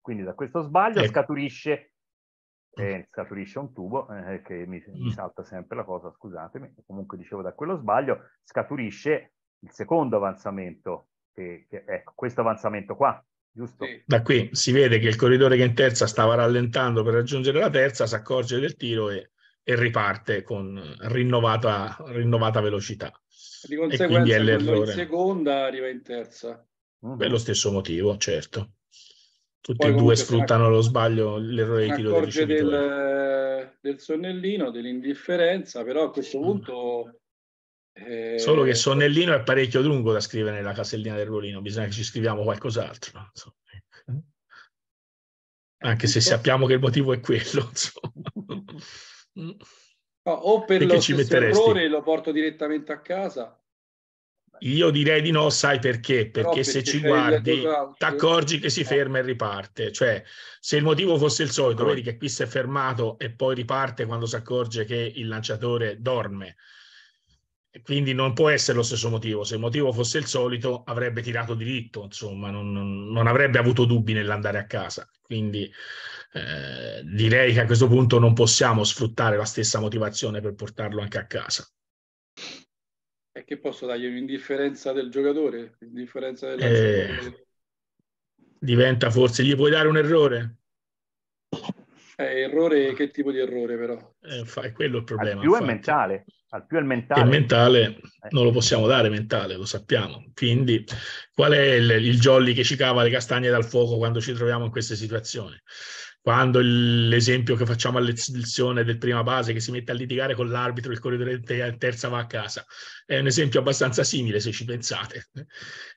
Quindi da questo sbaglio eh. scaturisce eh, scaturisce un tubo, eh, che mi, mi, mm. salta sempre la cosa, scusatemi, comunque dicevo da quello sbaglio, scaturisce il secondo avanzamento, che, che, ecco, questo avanzamento qua, giusto? Sì. Da qui si vede che il corridore che in terza stava rallentando per raggiungere la terza, si accorge del tiro e, e riparte con rinnovata, rinnovata velocità. Di conseguenza, e quindi è in seconda arriva in terza. Per mhm. lo stesso motivo, certo tutti e due sfruttano lo sbaglio, l'errore di tiro del, del, del sonnellino, dell'indifferenza, però a questo mm. punto... Eh... Solo che sonnellino è parecchio lungo da scrivere nella casellina del ruolino, bisogna che ci scriviamo qualcos'altro. Insomma. Eh, Anche se sappiamo che il motivo è quello. Insomma. No, o per Perché lo stesso errore lo porto direttamente a casa, io direi di no, sai perché? Perché, perché se ci guardi ti accorgi che si eh. ferma e riparte. Cioè, se il motivo fosse il solito, vedi che qui si è fermato e poi riparte quando si accorge che il lanciatore dorme. E Quindi non può essere lo stesso motivo. Se il motivo fosse il solito, avrebbe tirato diritto, insomma, non, non avrebbe avuto dubbi nell'andare a casa. Quindi eh, direi che a questo punto non possiamo sfruttare la stessa motivazione per portarlo anche a casa. E che posso dargli L'indifferenza del giocatore? Indifferenza eh, diventa forse, gli puoi dare un errore? Eh, errore, che tipo di errore però? Eh, è quello il problema. Al più infatti. è mentale. Al più è mentale. Il mentale eh. non lo possiamo dare, mentale, lo sappiamo. Quindi qual è il, il jolly che ci cava le castagne dal fuoco quando ci troviamo in queste situazioni? quando il, l'esempio che facciamo a lezione del prima base che si mette a litigare con l'arbitro, il corridore del eh, terza va a casa, è un esempio abbastanza simile se ci pensate.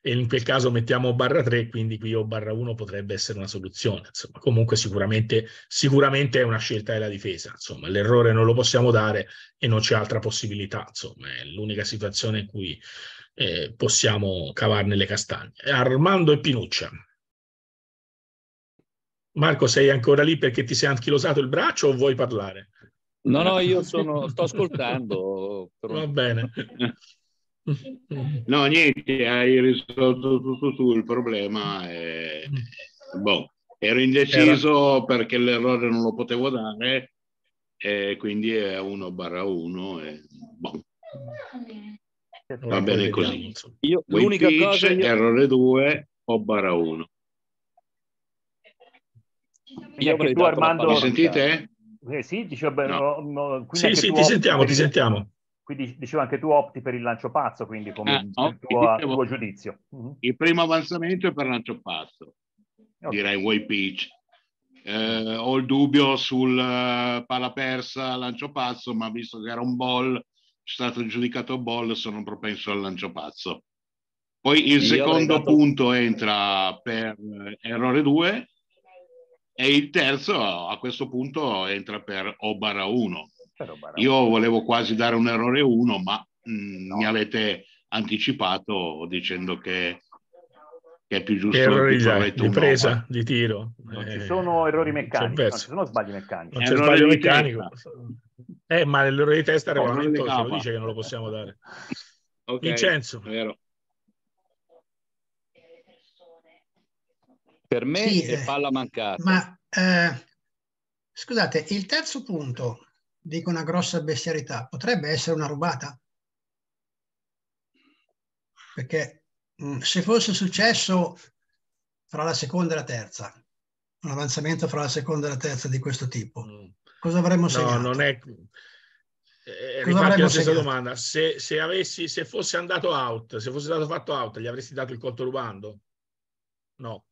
E in quel caso mettiamo barra 3, quindi qui o barra 1 potrebbe essere una soluzione. Insomma, comunque sicuramente, sicuramente è una scelta della difesa. Insomma, l'errore non lo possiamo dare e non c'è altra possibilità. Insomma, è l'unica situazione in cui eh, possiamo cavarne le castagne. Armando e Pinuccia. Marco, sei ancora lì perché ti sei anchilosato il braccio o vuoi parlare? No, no, io sono, sto ascoltando. Però... Va bene. No, niente, hai risolto tutto tu il problema. E... Boh, ero indeciso Era... perché l'errore non lo potevo dare, e quindi è 1 barra 1 e boh. Va bene così. Io, l'unica pitch, cosa... Io... Errore 2 o barra 1. Io che tu Armando... Mi sentite? Eh, sì, dicevo, no. no, no sì, sì, ti sentiamo, opti, ti sentiamo. Quindi dicevo anche tu opti per il lancio pazzo, quindi come eh, no, il tuo, dicevo, tuo giudizio. Uh-huh. Il primo avanzamento è per lancio pazzo, okay. direi way pitch. Eh, ho il dubbio sul eh, pala persa, lancio pazzo, ma visto che era un ball, è stato giudicato ball, sono propenso al lancio pazzo. Poi il Io secondo dato... punto entra per eh, errore 2 e il terzo a questo punto entra per O barra 1. Io volevo quasi dare un errore 1, ma mh, mm, no. mi avete anticipato dicendo che, che è più giusto errori più corretto di presa, no. Eh. di tiro. Non eh, ci sono errori meccanici, non ci sono sbagli meccanici. Non c'è sbaglio meccanico. Eh, ma l'errore di testa no, regolamento lo dice che non lo possiamo dare. Okay, Vincenzo. Vero. Per me sì, è eh, palla mancata. Ma eh, scusate, il terzo punto, dico una grossa bestialità, potrebbe essere una rubata? Perché mh, mm, se fosse successo fra la seconda e la terza, un avanzamento fra la seconda e la terza di questo tipo, mm. cosa avremmo segnato? No, non è... Eh, eh rifatti la stessa domanda, se, se, avessi, se fosse andato out, se fosse stato fatto out, gli avresti dato il conto rubando? No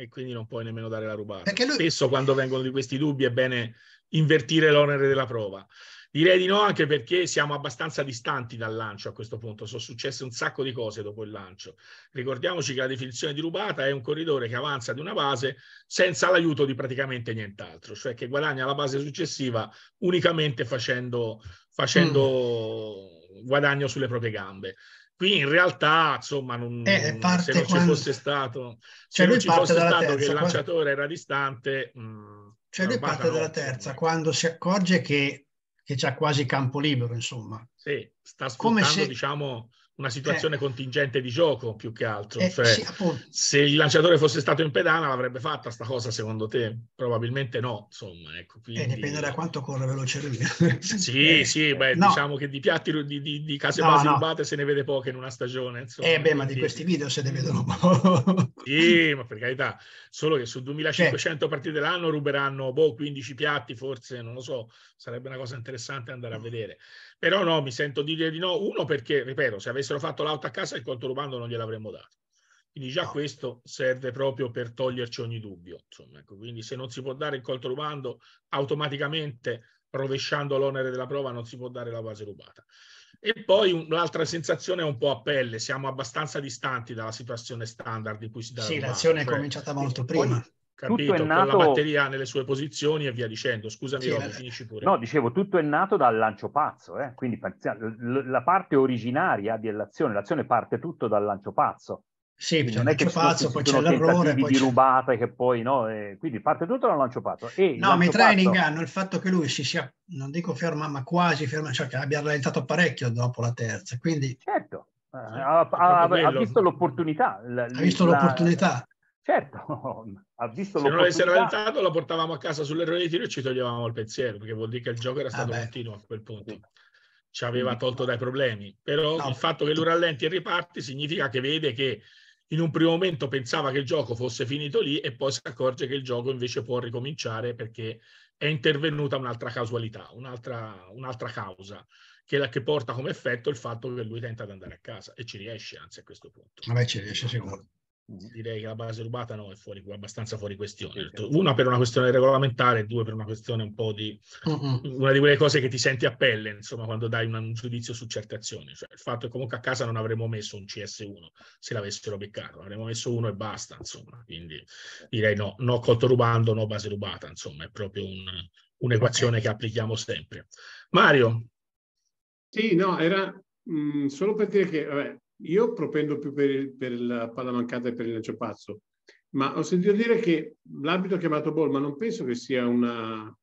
e quindi non puoi nemmeno dare la rubata. Perché lui... Spesso quando vengono di questi dubbi è bene invertire l'onere della prova. Direi di no anche perché siamo abbastanza distanti dal lancio a questo punto, sono successe un sacco di cose dopo il lancio. Ricordiamoci che la definizione di rubata è un corridore che avanza di una base senza l'aiuto di praticamente nient'altro, cioè che guadagna la base successiva unicamente facendo, facendo mm. guadagno sulle proprie gambe. Qui in realtà, insomma, non, eh, eh se non ci quando... fosse stato, cioè, se non ci fosse stato terza, che il lanciatore era distante... Mh, mm, cioè lui parte dalla terza, quando si accorge che, che c'è quasi campo libero, insomma. Sì, sta sfruttando, se... diciamo, una eh. situazione eh. contingente di gioco più che altro. Eh, cioè, sì, se il lanciatore fosse stato in pedana l'avrebbe fatta sta cosa secondo te? Probabilmente no, insomma. Ecco, quindi... eh, dipende da quanto corre veloce lui. sì, eh, sì, beh, no. diciamo che di piatti, di, di, di case no, basi no. rubate se ne vede poche in una stagione. Insomma, eh beh, quindi... ma di questi video se ne vedono poco. sì, ma per carità, solo che su 2500 beh. partite dell'anno ruberanno boh, 15 piatti forse, non lo so, sarebbe una cosa interessante andare a mm. vedere. Però no, mi sento di dire di no. Uno perché, ripeto, se avessero fatto l'auto a casa il rubando non gliel'avremmo dato. Quindi già questo serve proprio per toglierci ogni dubbio. Insomma, ecco, quindi se non si può dare il colto rubando, automaticamente rovesciando l'onere della prova non si può dare la base rubata. E poi l'altra sensazione è un po' a pelle, siamo abbastanza distanti dalla situazione standard in cui si dà. Sì, l'azione è cioè cominciata molto prima. Ogni, Capito, tutto è nato... la batteria nelle sue posizioni e via dicendo. Scusami, sì, Roby, eh, finisci pure. No, dicevo, tutto è nato dal lancio pazzo, eh? quindi la parte originaria dell'azione, l'azione parte tutto dal lancio pazzo. Sì, non è che pazzo, poi c'è l'errore, poi di c'è... rubata che poi no, eh, quindi parte tutto dal lancio pazzo. E no, lancio mi trae pazzo... in inganno il fatto che lui si sia, non dico ferma, ma quasi ferma, cioè che abbia rallentato parecchio dopo la terza, quindi... Certo, eh, ha, ha, ha, visto l'opportunità. La, ha visto la... l'opportunità Certo, ha visto Se non l'avessero aiutato la portavamo a casa sull'errore di tiro e ci toglievamo il pensiero, perché vuol dire che il gioco era stato ah, continuo a quel punto. Sì. Ci aveva mm. tolto dai problemi. Però no. il fatto che lui rallenti e riparti significa che vede che in un primo momento pensava che il gioco fosse finito lì e poi si accorge che il gioco invece può ricominciare perché è intervenuta un'altra casualità, un'altra, un'altra causa che, la, che porta come effetto il fatto che lui tenta di andare a casa e ci riesce anzi a questo punto. Ma lei ci riesce sicuro direi che la base rubata no, è fuori, abbastanza fuori questione. Una per una questione regolamentare, due per una questione un po' di... Uh-uh. una di quelle cose che ti senti a pelle, insomma, quando dai un, giudizio su certe azioni. Cioè, il fatto che comunque a casa non avremmo messo un CS1 se l'avessero beccato, avremmo messo uno e basta, insomma. Quindi direi no, no colto rubando, no base rubata, insomma, è proprio un, un'equazione okay. che applichiamo sempre. Mario? Sì, no, era mh, mm, solo per dire che, vabbè, io propendo più per, il, per la palla mancata e per il lancio pazzo, ma ho sentito dire che l'arbitro ha chiamato Ball, ma non penso che sia una,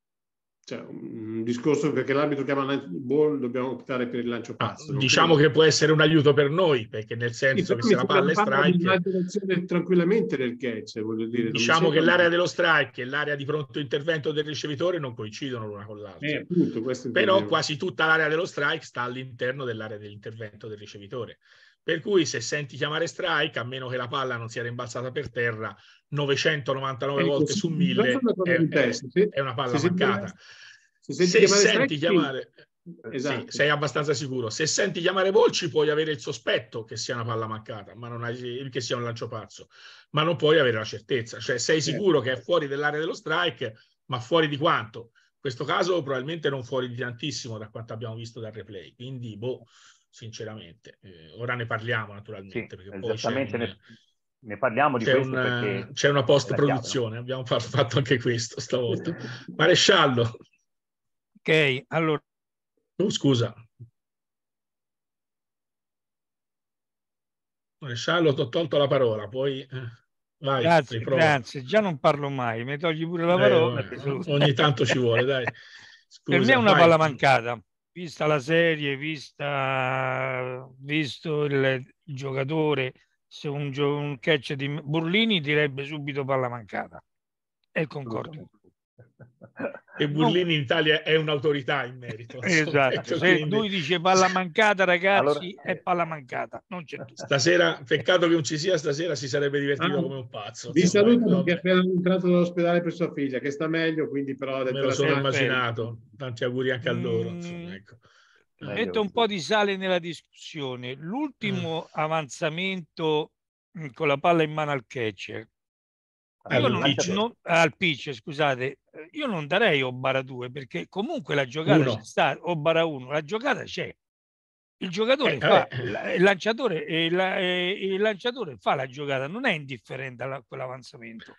cioè, un discorso perché l'arbitro chiama Ball, dobbiamo optare per il lancio ah, pazzo. Ah, diciamo credo. che può essere un aiuto per noi, perché nel senso che se la palla è strike... tranquillamente nel catch, voglio dire. Diciamo che l'area dello strike e l'area di pronto intervento del ricevitore non coincidono l'una con l'altra. Eh, appunto, Però quasi tutta l'area dello strike sta all'interno dell'area dell'intervento del ricevitore. Per cui se senti chiamare strike, a meno che la palla non sia rimbalzata per terra 999 ecco, volte su 1000, è, è, è, una palla se mancata. Se senti, se chiamare, senti strike, chiamare eh, esatto. sì, sei abbastanza sicuro. Se senti chiamare Volci, puoi avere il sospetto che sia una palla mancata, ma non hai, che sia un lancio pazzo, ma non puoi avere la certezza. Cioè, sei certo. sicuro che è fuori dell'area dello strike, ma fuori di quanto? In questo caso probabilmente non fuori di tantissimo da quanto abbiamo visto dal replay. Quindi, boh, sinceramente. Eh, ora ne parliamo naturalmente. Sì, perché poi esattamente un, ne, ne, parliamo di c'è questo. Un, c'è una post-produzione, abbiamo fatto anche questo stavolta. Maresciallo. Ok, allora. Oh, scusa. Maresciallo, ti ho tolto la parola, poi... Eh, vai, grazie, grazie, già non parlo mai, mi togli pure la eh, parola. Eh, ogni tanto ci vuole, dai. Scusa, per me è una palla mancata vista la serie, vista, visto il, il giocatore, se un, un, catch di Burlini direbbe subito palla mancata. È il concordo. E Burlini in Italia è un'autorità in merito. Esatto, se lui dice palla mancata ragazzi allora... è eh. palla mancata, non c'è Stasera, peccato che non ci sia, stasera si sarebbe divertito ah, come un pazzo. Vi saluto vai, ecco. perché è appena entrato dall'ospedale per sua figlia che sta meglio, quindi però... Me lo sono immaginato, tanti auguri anche a mm. loro. Mm. ecco. Metto un po' di sale nella discussione. L'ultimo mm. avanzamento mm, con la palla in mano al catcher io non, pitch. Non, al pitch, scusate, io non darei Obara 2 perché comunque la giocata Uno. c'è stata, Obara 1, la giocata c'è. Il giocatore eh, fa, il, lanciatore, eh, il lanciatore fa la giocata, non è indifferente a quell'avanzamento.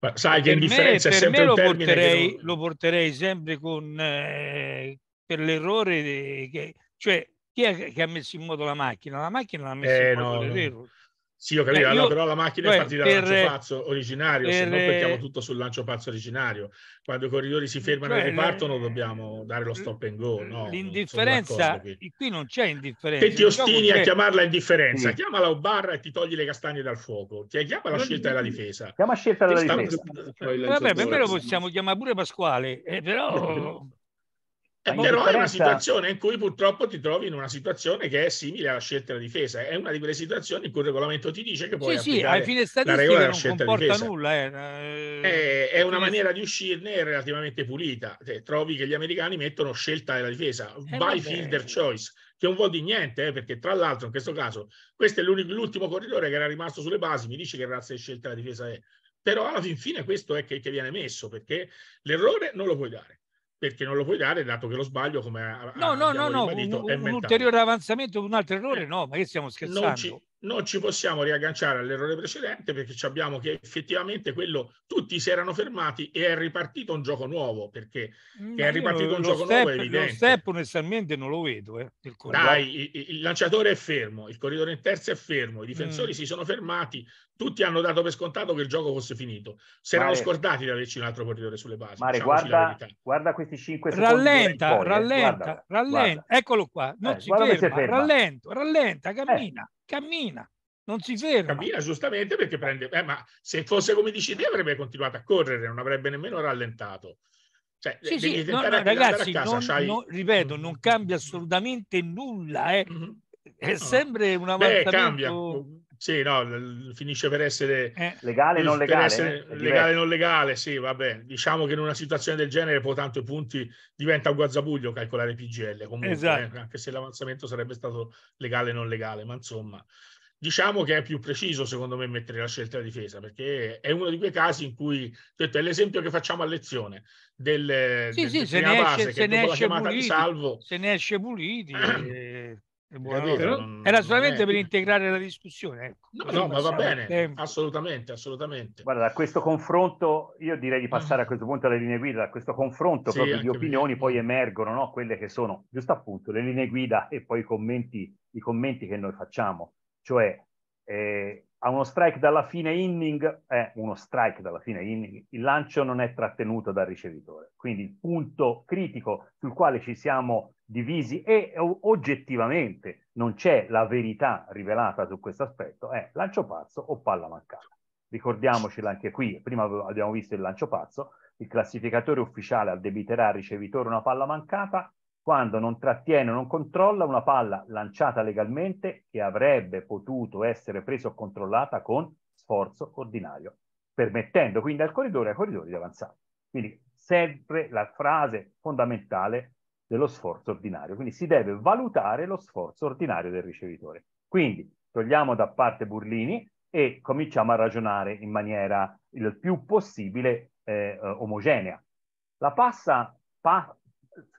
Ma sai che per indifferenza me, è sempre me lo porterei, non... lo porterei sempre con, eh, per l'errore de, che, cioè chi è che ha messo in moto la macchina? La macchina l'ha messa eh, in moto no, l'errore. Sì, ho capito, eh, io, no, però la macchina beh, è partita per, dal pazzo originario, per, se no mettiamo tutto sul lancio pazzo originario. Quando i corridori si fermano beh, e ripartono dobbiamo eh, dare lo stop and go. No, l'indifferenza, qui. qui. non c'è indifferenza. Se ti ostini a chiamarla indifferenza, sì. chiamala barra e ti togli le castagne dal fuoco. Ti chiama la scelta della difesa. Chiama scelta della difesa. Sta... Eh, vabbè, beh, lo possiamo chiamare pure Pasquale, eh, però... però è una situazione in cui purtroppo ti trovi in una situazione che è simile alla scelta della difesa. È una di quelle situazioni in cui il regolamento ti dice che puoi sì, sì, fine la regola della scelta difesa. Nulla, eh. eh, eh è, è, una maniera di uscirne relativamente pulita. Te, cioè, trovi che gli americani mettono scelta della difesa, eh, by fielder choice, che non vuol dire niente, eh, perché tra l'altro in questo caso questo è l'ultimo corridore che era rimasto sulle basi, mi dice che razza di scelta della difesa è. Però alla fin fine questo è che, che viene messo, perché l'errore non lo puoi dare perché non lo puoi dare dato che lo sbaglio come no no no, no un, un ulteriore avanzamento un altro errore eh, no ma che stiamo scherzando non ci, non ci possiamo riagganciare all'errore precedente perché abbiamo che effettivamente quello tutti si erano fermati e è ripartito un gioco nuovo perché mm, è ripartito lo, un lo gioco step, nuovo è evidente. Lo step onestamente non lo vedo. Eh, il Dai, il, il, lanciatore è fermo, il corridore in terza è fermo, i difensori mm. si sono fermati, tutti hanno dato per scontato che il gioco fosse finito. Si erano scordati di averci un altro corridore sulle basi. Mare, guarda, guarda, questi 5 secondi. Rallenta, eh, rallenta, guarda, rallenta. Guarda. Eccolo qua, non eh, ci ferma, rallenta, rallenta, eh, cammina cammina, non si ferma. Cammina giustamente perché prende, eh, ma se fosse come dici te avrebbe continuato a correre, non avrebbe nemmeno rallentato. Cioè, sì, sì, no, no, ragazzi, casa, non, non, ripeto, mm. non cambia assolutamente nulla. Eh. Mm-hmm. È sempre una volta. Beh, cambia. Sì, no, finisce per essere eh, legale, non mm, legale, essere eh? legale, non legale. sì, vabbè. Diciamo che in una situazione del genere, poi tanto i punti diventa un guazzabuglio calcolare PGL, comunque, eh, esatto. eh, anche se l'avanzamento sarebbe stato legale, non legale, ma insomma, diciamo che è più preciso secondo me mettere la scelta della difesa, perché è uno di quei casi in cui, detto, è l'esempio che facciamo a lezione del, sì, del, sì, se ne esce, base, se ne esce puliti, salvo, se ne esce puliti. Eh, però, non, era solamente per integrare la discussione. Ecco. No, no ma va bene, tempo. Eh, assolutamente, assolutamente. Guarda, da questo confronto, io direi di passare mm. a questo punto alle linee guida, da questo confronto sì, proprio di opinioni me. poi emergono no? quelle che sono, giusto appunto, le linee guida e poi i commenti, i commenti che noi facciamo. Cioè, eh, a uno strike dalla fine inning, eh, uno strike dalla fine inning, il lancio non è trattenuto dal ricevitore. Quindi il punto critico sul quale ci siamo divisi e oggettivamente non c'è la verità rivelata su questo aspetto, è lancio pazzo o palla mancata. Ricordiamocelo anche qui, prima abbiamo visto il lancio pazzo, il classificatore ufficiale addebiterà al ricevitore una palla mancata quando non trattiene o non controlla una palla lanciata legalmente che avrebbe potuto essere presa o controllata con sforzo ordinario, permettendo quindi al corridore e ai corridori di avanzare. Quindi sempre la frase fondamentale dello sforzo ordinario. Quindi si deve valutare lo sforzo ordinario del ricevitore. Quindi togliamo da parte Burlini e cominciamo a ragionare in maniera il più possibile eh, eh, omogenea. La, passa, pa,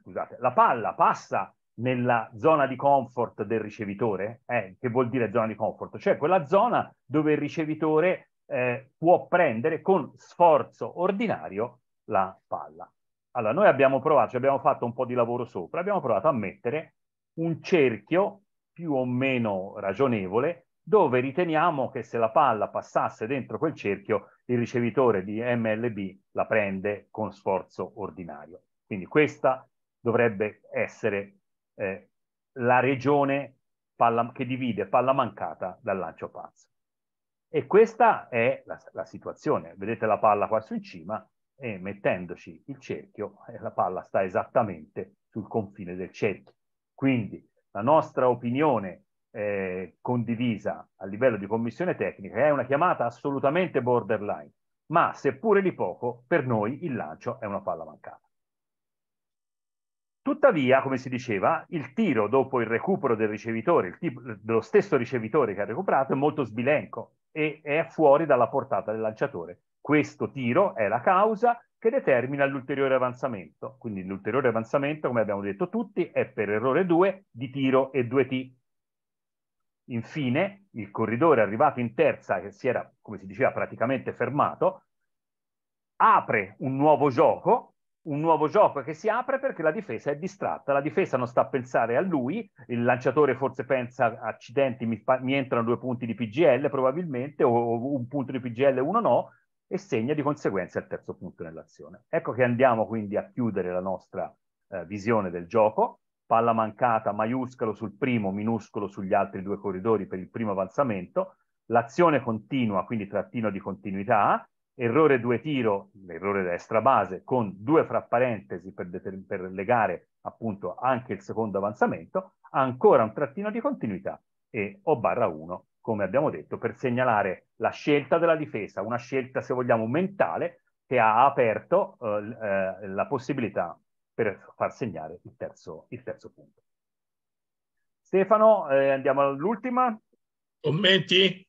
scusate, la palla passa nella zona di comfort del ricevitore, eh, che vuol dire zona di comfort, cioè quella zona dove il ricevitore eh, può prendere con sforzo ordinario la palla. Allora, noi abbiamo provato, cioè abbiamo fatto un po' di lavoro sopra, abbiamo provato a mettere un cerchio più o meno ragionevole dove riteniamo che se la palla passasse dentro quel cerchio il ricevitore di MLB la prende con sforzo ordinario. Quindi questa dovrebbe essere eh, la regione palla, che divide palla mancata dal lancio pazzo. E questa è la, la situazione. Vedete la palla qua su in cima, e mettendoci il cerchio eh, la palla sta esattamente sul confine del cerchio. Quindi la nostra opinione eh, condivisa a livello di commissione tecnica è una chiamata assolutamente borderline, ma seppure di poco, per noi il lancio è una palla mancata. Tuttavia, come si diceva, il tiro dopo il recupero del ricevitore, il tipo, dello stesso ricevitore che ha recuperato, è molto sbilenco e è fuori dalla portata del lanciatore questo tiro è la causa che determina l'ulteriore avanzamento. Quindi l'ulteriore avanzamento, come abbiamo detto tutti, è per errore 2 di tiro e 2T. Infine, il corridore arrivato in terza, che si era, come si diceva, praticamente fermato, apre un nuovo gioco, un nuovo gioco che si apre perché la difesa è distratta, la difesa non sta a pensare a lui, il lanciatore forse pensa accidenti, mi, mi entrano due punti di PGL probabilmente, o, o un punto di PGL e uno no, e segna di conseguenza il terzo punto nell'azione. Ecco che andiamo quindi a chiudere la nostra eh, visione del gioco. Palla mancata, maiuscolo sul primo, minuscolo sugli altri due corridori per il primo avanzamento. L'azione continua, quindi trattino di continuità. Errore due tiro, l'errore destra base, con due fra parentesi per, per legare appunto anche il secondo avanzamento. Ancora un trattino di continuità e o barra 1 come abbiamo detto, per segnalare la scelta della difesa, una scelta, se vogliamo, mentale che ha aperto eh, eh la possibilità per far segnare il terzo, il terzo punto. Stefano, eh, andiamo all'ultima. Commenti?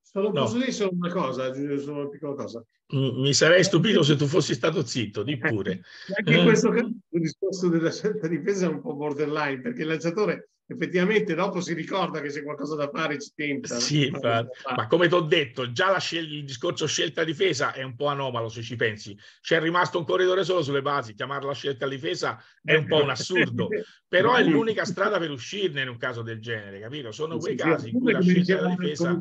Solo no. posso dire solo una cosa, eh, solo una piccola cosa. Mm, mi sarei stupito se tu fossi stato zitto, di pure. Anche in questo caso eh. il discorso della scelta difesa è un po' borderline, perché il lanciatore effettivamente dopo si ricorda che c'è qualcosa da fare ci tenta. Sì, ma, ma come ti ho detto, già la scel- il discorso scelta-difesa è un po' anomalo se ci pensi. C'è rimasto un corridore solo sulle basi, chiamarla scelta-difesa è un po' un assurdo, però è l'unica strada per uscirne in un caso del genere, capito? Sono quei sì, casi in cui la scelta-difesa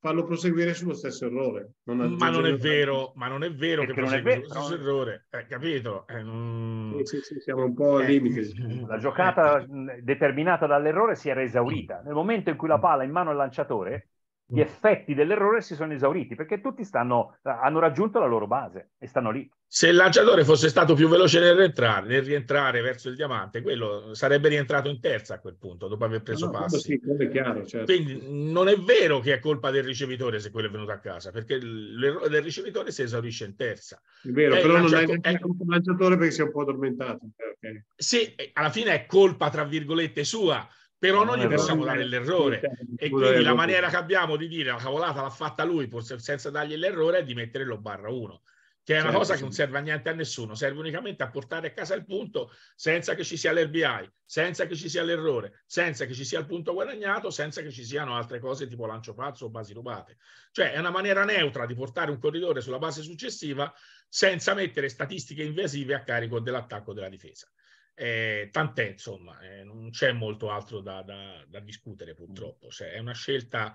farlo proseguire sullo stesso errore. Non ma, non è vero, ma, non è vero, eh, che, che prosegue sullo stesso no. errore, eh, capito? Eh, non... sì, sì, sì, siamo un po' al eh. limite. La giocata determinata dall'errore si era esaurita. Nel momento in cui la mm. palla è in mano al lanciatore, gli mm. effetti dell'errore si sono esauriti perché tutti stanno, hanno raggiunto la loro base e stanno lì. Se il lanciatore fosse stato più veloce nel rientrare, nel rientrare verso il diamante, quello sarebbe rientrato in terza a quel punto, dopo aver preso no, passi. Sì, chiaro, certo. Quindi non è vero che è colpa del ricevitore se quello è venuto a casa, perché l'errore del ricevitore si esaurisce in terza. È vero, è eh, però non è colpa del lanciatore perché si è un po' addormentato. Eh, okay. Sì, eh, alla fine è colpa, tra virgolette, sua, però non gli possiamo dare l'errore e quindi la maniera che abbiamo di dire la cavolata l'ha fatta lui forse senza dargli l'errore è di mettere lo barra 1 che è una certo, cosa che non serve a niente a nessuno, serve unicamente a portare a casa il punto senza che ci sia l'RBI, senza che ci sia l'errore, senza che ci sia il punto guadagnato, senza che ci siano altre cose tipo lancio pazzo o basi rubate. Cioè è una maniera neutra di portare un corridore sulla base successiva senza mettere statistiche invasive a carico dell'attacco della difesa. Eh, tant'è, insomma, eh, non c'è molto altro da, da, da discutere purtroppo. Cioè, è una scelta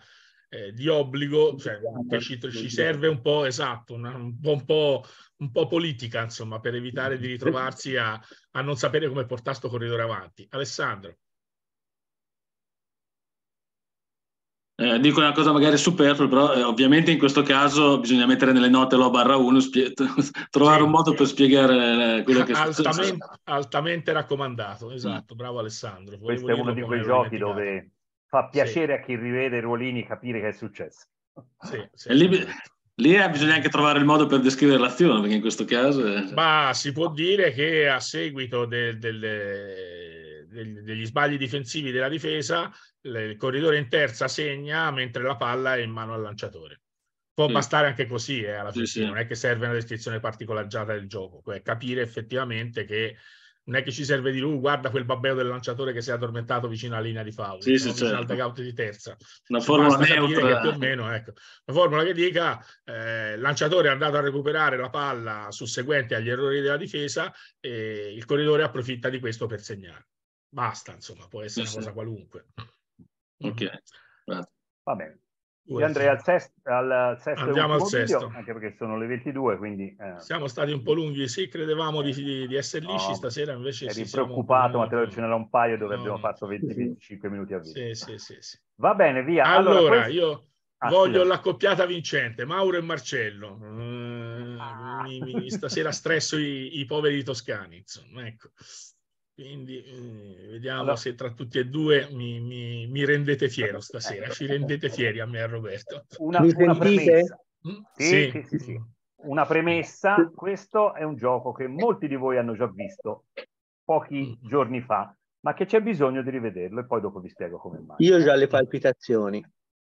eh, di obbligo, cioè, che ci, ci, serve un po', esatto, una, un, po', un, po', un, po', politica, insomma, per evitare di ritrovarsi a, a non sapere come portare questo corridore avanti. Alessandro. Eh, dico una cosa magari superflua, però eh, ovviamente in questo caso bisogna mettere nelle note l'O barra 1, spie- trovare sì, un modo sì. per spiegare eh, quello che altamente, sta Altamente raccomandato, esatto, bravo Alessandro. Volevo Questo è uno di quei giochi dove fa piacere sì. a chi rivede Ruolini capire che è successo. Sì, sì. Lì, lì, eh, bisogna anche trovare il modo per descrivere l'azione, perché in questo caso... È... Ma si può dire che a seguito del, del, del, degli sbagli difensivi della difesa, il corridore in terza segna mentre la palla è in mano al lanciatore. Può sì. bastare anche così, eh, alla fine, non è che serve una descrizione particolareggiata del gioco, è capire effettivamente che non è che ci serve di lui, guarda quel babbeo del lanciatore che si è addormentato vicino alla linea di foul, sì, sì, certo. al out di terza. Una Ci formula neutra. Più o meno, ecco. Una formula che dica eh, lanciatore è andato a recuperare la palla susseguente agli errori della difesa e il corridore approfitta di questo per segnare. Basta, insomma, può essere sì, una cosa qualunque. Ok, mm. va bene. Io andrei al sesto, al sesto Andiamo al sesto. Video, anche perché sono le 22, quindi... Eh. Siamo stati un po' lunghi, sì, credevamo di, di, di essere lisci no, stasera, invece... Eri sì, preoccupato, ma te lo ce n'era un paio dove no. abbiamo fatto 25 minuti a vita. Sì, sì, sì, sì. Va bene, via. Allora, allora questo... io ah, voglio sì. l'accoppiata vincente, Mauro e Marcello. Mm, ah. mi, mi, stasera stresso i, i poveri toscani, insomma, ecco. Quindi eh, vediamo allora. se tra tutti e due mi, mi, mi rendete fiero stasera, ecco. ci rendete fieri a me e a Roberto. Una, una premessa. Mm? Sì, sì. Sì, sì, Una premessa, questo è un gioco che molti di voi hanno già visto pochi mm. giorni fa, ma che c'è bisogno di rivederlo e poi dopo vi spiego come mai. Io ho già le palpitazioni.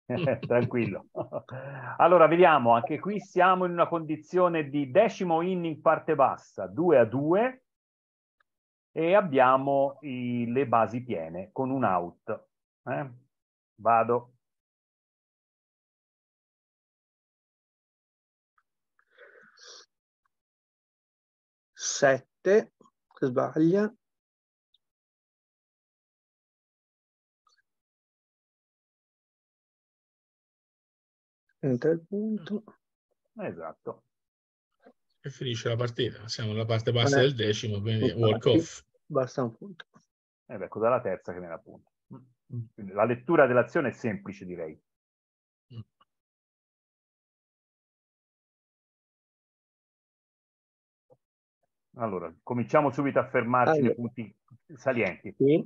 Tranquillo. allora, vediamo, anche qui siamo in una condizione di decimo inning parte bassa, 2 a 2 e abbiamo i, le basi piene con un out. Eh? Vado. Sette, che sbaglia. Entra il punto. Esatto e finisce la partita. Siamo nella parte bassa del decimo, quindi walk off. Basta un punto. E eh cos'è la terza che me la punta? Mm. la lettura dell'azione è semplice, direi. Mm. Allora, cominciamo subito a fermarci allora. nei punti salienti. Sì.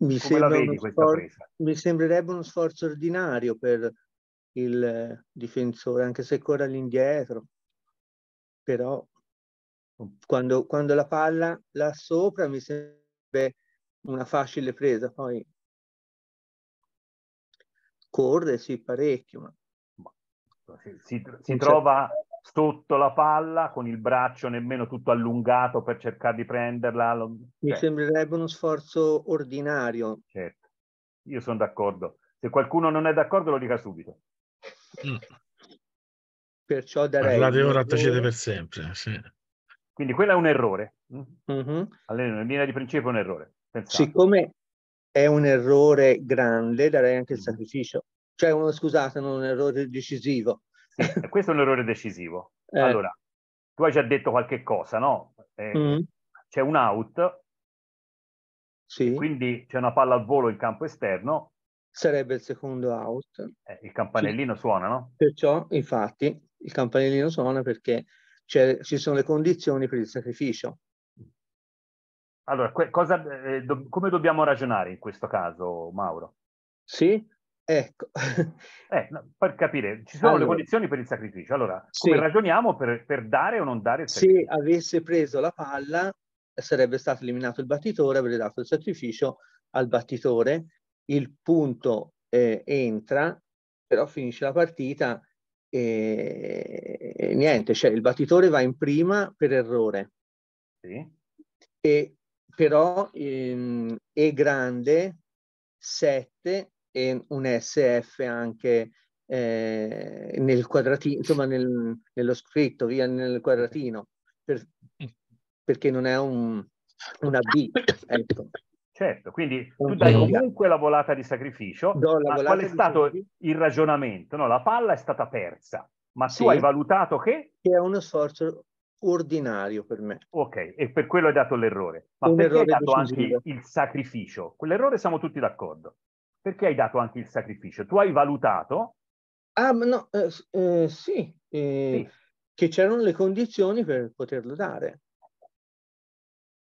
Mi, sembra sfor- mi sembrerebbe uno sforzo ordinario per il difensore, anche se corre all'indietro però mhmm, quando, quando la palla là sopra mi sembra una facile presa, poi corre sì parecchio, ma boh, si, si, si, trova sotto la palla con il braccio nemmeno tutto allungato per cercare di prenderla. Mi certo. sembrerebbe uno sforzo ordinario. Certo, io sono d'accordo. Se qualcuno non è d'accordo lo dica subito. Mm. Perciò darei... Parlate ora, tacete per sempre. Sì. Quindi quello è un errore. Mm-hmm. Allora, in linea di principio è un errore. Pensate. Siccome è un errore grande, darei anche il mm. sacrificio. Cioè, uno, scusate, non un errore decisivo. Sì, eh, questo è un errore decisivo. Eh. Allora, tu hai già detto qualche cosa, no? Eh, mm-hmm. C'è un out, sì. quindi c'è una palla al volo in campo esterno. Sarebbe il secondo out. Eh, il campanellino sì. suona, no? Perciò, infatti, il campanellino suona perché ci sono le condizioni per il sacrificio. Allora, cosa, eh, do, come dobbiamo ragionare in questo caso, Mauro? Sì, ecco. eh, no, per capire, ci sono allora, le condizioni per il sacrificio. Allora, come sì. ragioniamo per, per, dare o non dare il sacrificio? Se avesse preso la palla, sarebbe stato eliminato il battitore, avrebbe dato il sacrificio al battitore, il punto eh, entra, però finisce la partita e, e niente, cioè il battitore va in prima per errore. Sì. E però ehm, E grande 7 e un SF anche eh, nel quadratino, insomma nel, nello scritto, via nel quadratino, per, mm. perché non è un, una B. Ecco. Certo, quindi tu dai comunque la volata di sacrificio, Do ma qual è stato il ragionamento? No, la palla è stata persa, ma tu hai valutato che? Che è uno sforzo ordinario per me. Ok, e per quello hai dato l'errore. Ma Un perché hai dato decisivo. anche il sacrificio? Quell'errore siamo tutti d'accordo. Perché hai dato anche il sacrificio? Tu hai valutato? Ah, ma no, eh, eh, sì, eh, sì, che c'erano le condizioni per poterlo dare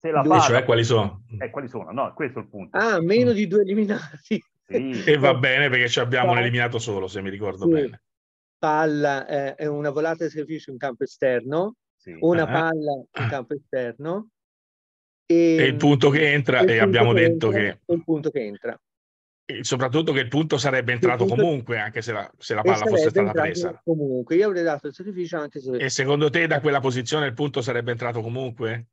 se la fa... Cioè, quali sono? Eh, quali sono? No, questo è il punto. Ah, meno di due eliminati. Sì. E va bene perché ci abbiamo un eliminato solo, se mi ricordo sì. bene. Palla eh, è una volata di servizio in campo esterno, sì. una ah. palla in campo esterno. E, e, il punto che entra, e, e abbiamo che detto entra, che... Il punto che entra. E soprattutto che il punto sarebbe entrato punto... comunque, anche se la, se la palla fosse stata presa. Comunque, io avrei dato il sacrificio anche se... E secondo te da quella posizione il punto sarebbe entrato comunque?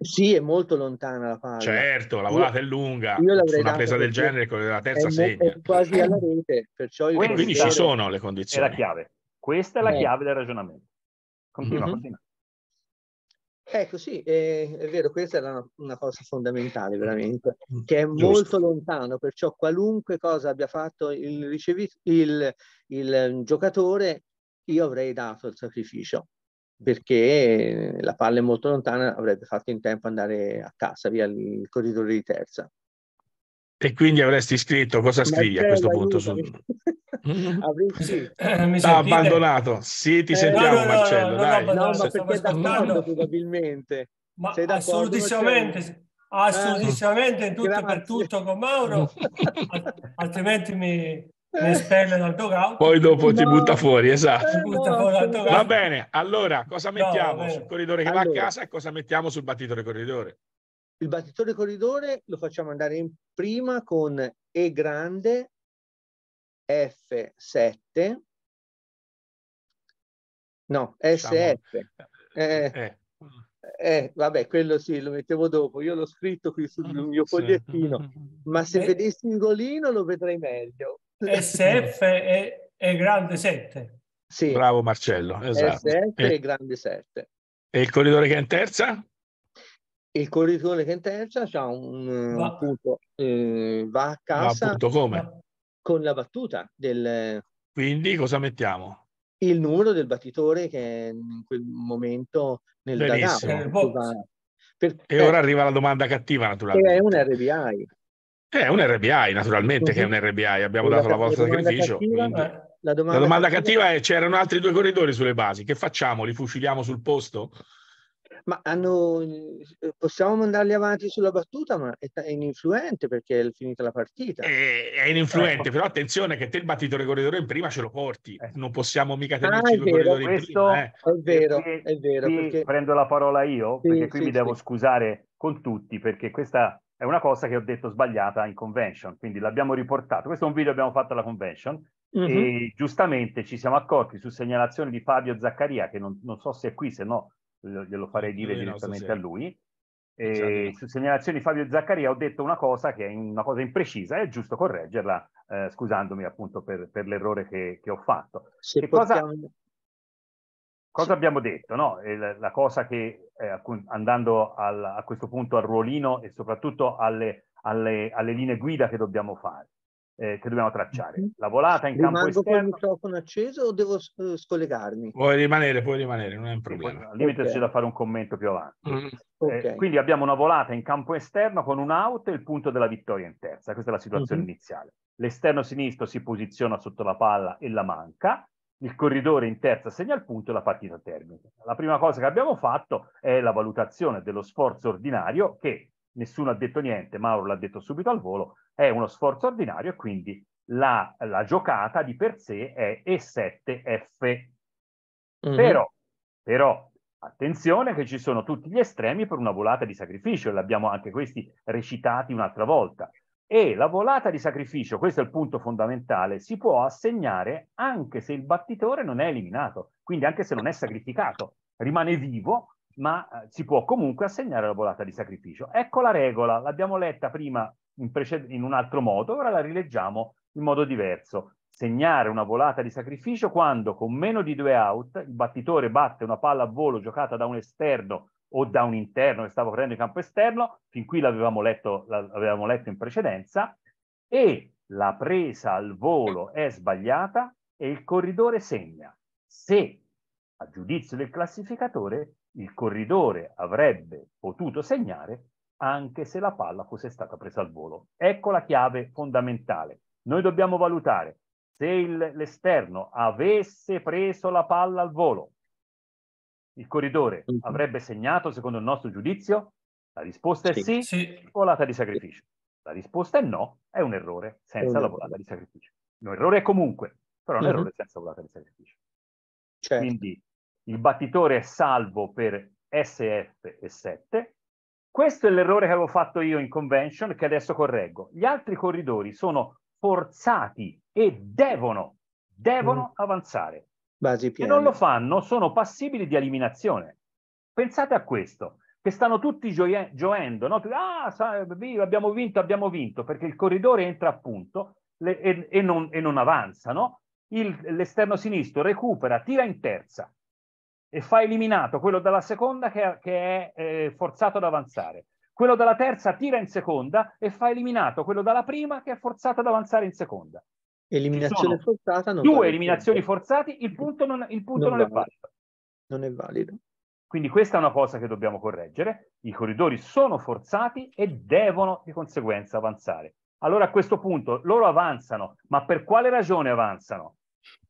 Sì, è molto lontana la palla. Certo, la volata io, è lunga. Io una presa del genere con la terza è, segna. È quasi alla rete, perciò io quindi ci sono le condizioni. È la chiave. Questa è la eh. chiave del ragionamento. Continua, mm-hmm. continua. Ecco, sì, è, è, vero, questa è una, una, cosa fondamentale veramente, che è Giusto. molto lontano, perciò qualunque cosa abbia fatto il, ricevi- il, il mm, giocatore, io avrei dato il sacrificio perché eh, la palla è molto lontana, avrebbe fatto in tempo andare a casa via il corridore di terza. E quindi avresti scritto cosa scrivi a questo punto? Su... Mm-hmm. sì. eh, eh T'ha abbandonato. Sì, ti eh, sentiamo, no, no, Marcello. No, dai. no, no, no perché è d'accordo, probabilmente. Ma Sei assolutamente. Marcello? assolutamente eh, tutto Grazie. per tutto con Mauro, altrimenti mi, ne spelle dal dogout. Poi dopo no. Esatto. ti butta fuori, esatto. Eh, butta no, fuori no. Va bene, allora cosa mettiamo sul corridore che allora. va a casa e cosa mettiamo sul battitore corridore? Il battitore corridore lo facciamo andare in prima con E grande F7. No, SF. Eh, eh. Eh, vabbè, quello sì, lo mettevo dopo. Io l'ho scritto qui sul ah, mio fogliettino, ma se eh. vedessi il golino lo vedrei meglio. SF è, è grande 7. Sì. Bravo Marcello, esatto. SF e, e grande 7. E il corridore che è in terza? Il corridore che è in terza ha un, va. un punto, eh, va a casa va con la battuta del... Quindi cosa mettiamo? Il numero del battitore che è in quel momento nel Benissimo. Dagano, eh, boh. e ora arriva la domanda cattiva naturalmente. È un RBI. È eh, un RBI, naturalmente, Così. che è un RBI, abbiamo dato la, vostra sacrificio. Cattiva, eh, la domanda, la domanda cattiva, cattiva è: c'erano altri due corridori sulle basi, che facciamo? Li fuciliamo sul posto? Ma hanno, eh, possiamo mandarli avanti sulla battuta, ma è, è ininfluente perché è finita la partita. È, è ininfluente, eh. però attenzione che te il battitore corridore in prima ce lo porti, eh. non possiamo mica ah, tenerci ah, due vero, questo, in prima. Eh. È vero, perché, è vero. Perché... Prendo la parola io, sì, perché qui sì, mi sì. devo scusare con tutti, perché questa è una cosa che ho detto sbagliata in convention, quindi l'abbiamo riportato. Questo è un video che abbiamo fatto alla convention mm-hmm. e mhm. giustamente ci siamo accorti su segnalazione di Fabio Zaccaria, che non, non so se è qui, se no eh, glielo farei dire no, direttamente so a lui. Esatto. su segnalazione di Fabio Zaccaria ho detto una cosa che è una cosa imprecisa e è giusto correggerla, eh, scusandomi appunto per, per l'errore che, che, ho fatto. Se che portiamo... cosa Cosa abbiamo detto? No? Eh, la cosa che, eh, andando al, a questo punto al ruolino e soprattutto alle, alle, alle linee guida che dobbiamo fare, eh, che dobbiamo tracciare. Mhm. La volata in Rimango campo esterno... Rimango con il microfono acceso o devo eh, scollegarmi? Puoi rimanere, puoi rimanere, non è un problema. Poi, al limite okay. c'è da fare un commento più avanti. Mm. Eh, okay. quindi abbiamo una volata in campo esterno con un out e il punto della vittoria in terza. Questa è la situazione mm-hmm. iniziale. L'esterno sinistro si posiziona sotto la palla e la manca il corridore in terza segna il punto e la partita termina. La prima cosa che abbiamo fatto è la valutazione dello sforzo ordinario che nessuno ha detto niente, Mauro l'ha detto subito al volo, è uno sforzo ordinario e quindi la, la, giocata di per sé è E7F. Mm-hmm. Però, però, attenzione che ci sono tutti gli estremi per una volata di sacrificio, l'abbiamo anche questi recitati un'altra volta e la volata di sacrificio, questo è il punto fondamentale, si può assegnare anche se il battitore non è eliminato, quindi anche se non è sacrificato, rimane vivo, ma eh, si può comunque assegnare la volata di sacrificio. Ecco la regola, l'abbiamo letta prima in, in un altro modo, ora la rileggiamo in modo diverso. Segnare una volata di sacrificio quando con meno di due out il battitore batte una palla a volo giocata da un esterno o da un interno che stava prendendo in campo esterno, fin qui l'avevamo letto, l'avevamo letto in precedenza, e la presa al volo è sbagliata e il corridore segna. Se, a giudizio del classificatore, il corridore avrebbe potuto segnare anche se la palla fosse stata presa al volo. Ecco la chiave fondamentale. Noi dobbiamo valutare se l'esterno avesse preso la palla al volo il corridore mhm. avrebbe segnato, secondo il nostro giudizio? La risposta è sì, sì. volata di sacrificio. La risposta è no, è un errore senza la volata di sacrificio. Un errore comunque, però un mhm. errore mm-hmm. senza volata di sacrificio. Certo. Quindi il battitore è salvo per SF e 7. Questo è l'errore che avevo fatto io in convention che adesso correggo. Gli altri corridori sono forzati e devono, devono mm. avanzare. Basi piene. Se non lo fanno, sono passibili di eliminazione. Pensate a questo, che stanno tutti gioie- gioendo, no? ah, abbiamo vinto, abbiamo vinto, perché il corridore entra appunto le, e, e, non, e, non, avanzano. Il, l'esterno sinistro recupera, tira in terza e fa eliminato quello dalla seconda che, che è eh, forzato ad avanzare. Quello dalla terza tira in seconda e fa eliminato quello dalla prima che è forzato ad avanzare in seconda. Eliminazione forzata. Non due eliminazioni forzate, il punto non, il punto non, non è valido. Non è valido. Quindi questa è una cosa che dobbiamo correggere. I corridori sono forzati e devono di conseguenza avanzare. Allora a questo punto loro avanzano, ma per quale ragione avanzano?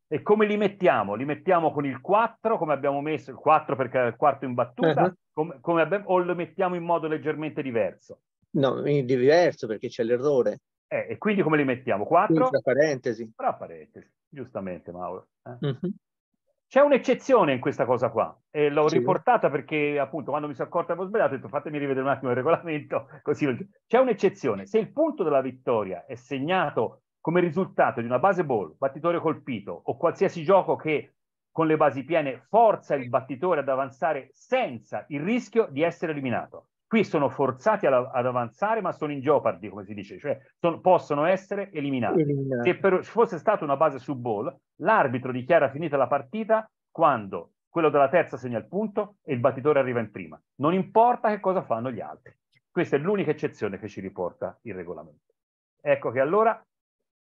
E come li mettiamo? Li mettiamo con il 4, come abbiamo messo il 4 perché era il quarto in battuta, uh-huh. come, come abbiamo, o lo mettiamo in modo leggermente diverso? No, diverso perché c'è l'errore. Eh, e quindi come li mettiamo? 4? Tra parentesi. Tra parentesi, giustamente Mauro. Eh? Mm-hmm. C'è un'eccezione in questa cosa qua e l'ho sì. riportata perché appunto quando mi sono accorta che avevo sbagliato ho detto fatemi rivedere un attimo il regolamento così lo... c'è un'eccezione. Se il punto della vittoria è segnato come risultato di una base ball, battitore colpito o qualsiasi gioco che con le basi piene forza il battitore ad avanzare senza il rischio di essere eliminato. Qui sono forzati ad, ad avanzare, ma sono in giopardi, come si dice, cioè sono, possono essere eliminati. eliminati. Se per, fosse stata una base su ball, l'arbitro dichiara finita la partita quando quello della terza segna il punto e il battitore arriva in prima. Non importa che cosa fanno gli altri. Questa è l'unica eccezione che ci riporta il regolamento. Ecco che allora,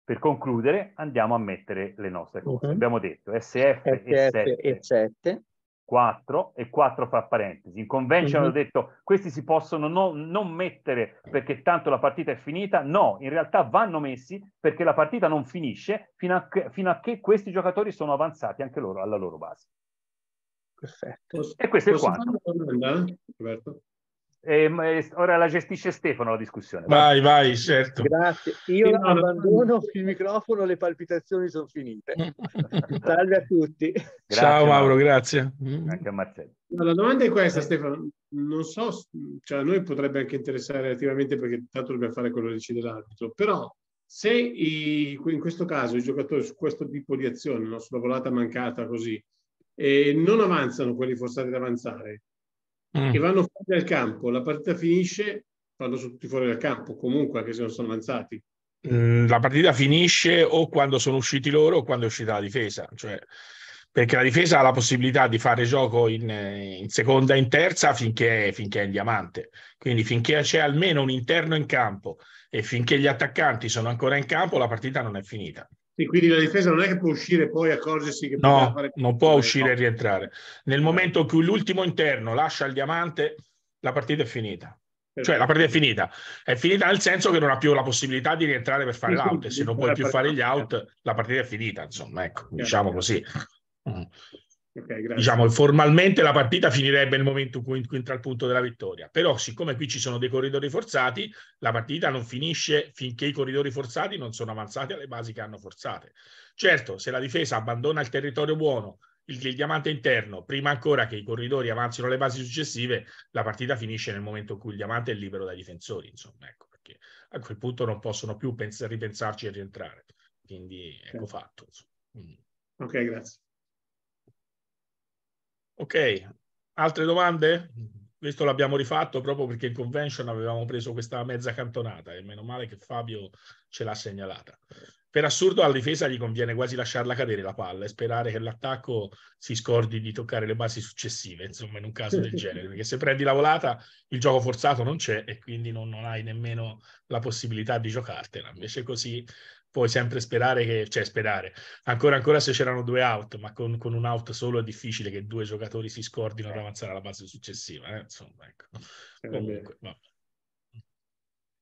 per concludere, andiamo a mettere le nostre cose. Uh-huh. Abbiamo detto SF, SF e 7. E 7 4 e 4 fra parentesi. In convention mm-hmm. ho detto questi si possono no, non mettere perché tanto la partita è finita. No, in realtà vanno messi perché la partita non finisce fino a che, fino a che questi giocatori sono avanzati anche loro alla loro base. Perfetto. E questo Posso è quanto. Ehm, eh, ora la gestisce Stefano la discussione. Vai, vai, certo. Grazie. Io no, abbandono no. il microfono, le palpitazioni sono finite. Salve a tutti. Grazie, Ciao Mauro, grazie. Anche a Marcello. la domanda è questa, Stefano. Non so, cioè, a noi potrebbe anche interessare relativamente perché tanto dobbiamo fare quello che decide l'arbitro, però se i, in questo caso i giocatori su questo tipo di azione, no, sulla volata mancata così, eh, non avanzano quelli forzati ad avanzare, mm. e vanno fuori dal campo. La partita finisce, vanno tutti fuori dal campo, comunque, anche se non sono avanzati. Mm, la partita finisce o quando sono usciti loro o quando è uscita la difesa, cioè, perché la difesa ha la possibilità di fare gioco in, in seconda e in terza finché, finché è in diamante. Quindi finché c'è almeno un interno in campo e finché gli attaccanti sono ancora in campo, la partita non è finita. Sì, quindi la difesa non è che può uscire e poi accorgersi che no, fare... non può uscire no. e rientrare. Nel momento in cui l'ultimo interno lascia il diamante, la partita è finita. Perfetto. Cioè la partita è finita, è finita nel senso che non ha più la possibilità di rientrare per fare l'out e se non puoi più fare gli out la partita è finita, insomma, ecco, diciamo così. Mm. Okay, diciamo, formalmente la partita finirebbe nel momento in cui, entra il punto della vittoria, però siccome qui ci sono dei corridori forzati, la partita non finisce finché i corridori forzati non sono avanzati alle basi che hanno forzate. Certo, se la difesa abbandona il territorio buono, il, il diamante interno, prima ancora che i corridori avanzino alle basi successive, la partita finisce nel momento in cui il diamante è libero dai difensori, insomma, ecco, perché a quel punto non possono più pens- ripensarci e rientrare. Quindi ecco certo. fatto. Insomma. Mm. Ok, grazie. Ok, altre domande? Questo l'abbiamo rifatto proprio perché in convention avevamo preso questa mezza cantonata e meno male che Fabio ce l'ha segnalata. Per assurdo alla difesa gli conviene quasi lasciarla cadere la palla e sperare che l'attacco si scordi di toccare le basi successive, insomma in un caso del genere, perché se prendi la volata il gioco forzato non c'è e quindi non, non hai nemmeno la possibilità di giocartela. Invece così puoi sempre sperare che, cioè sperare, ancora ancora se c'erano due out, ma con, con un out solo è difficile che due giocatori si scordino per eh. avanzare alla fase successiva, eh? insomma, ecco. Eh, Comunque, vabbè.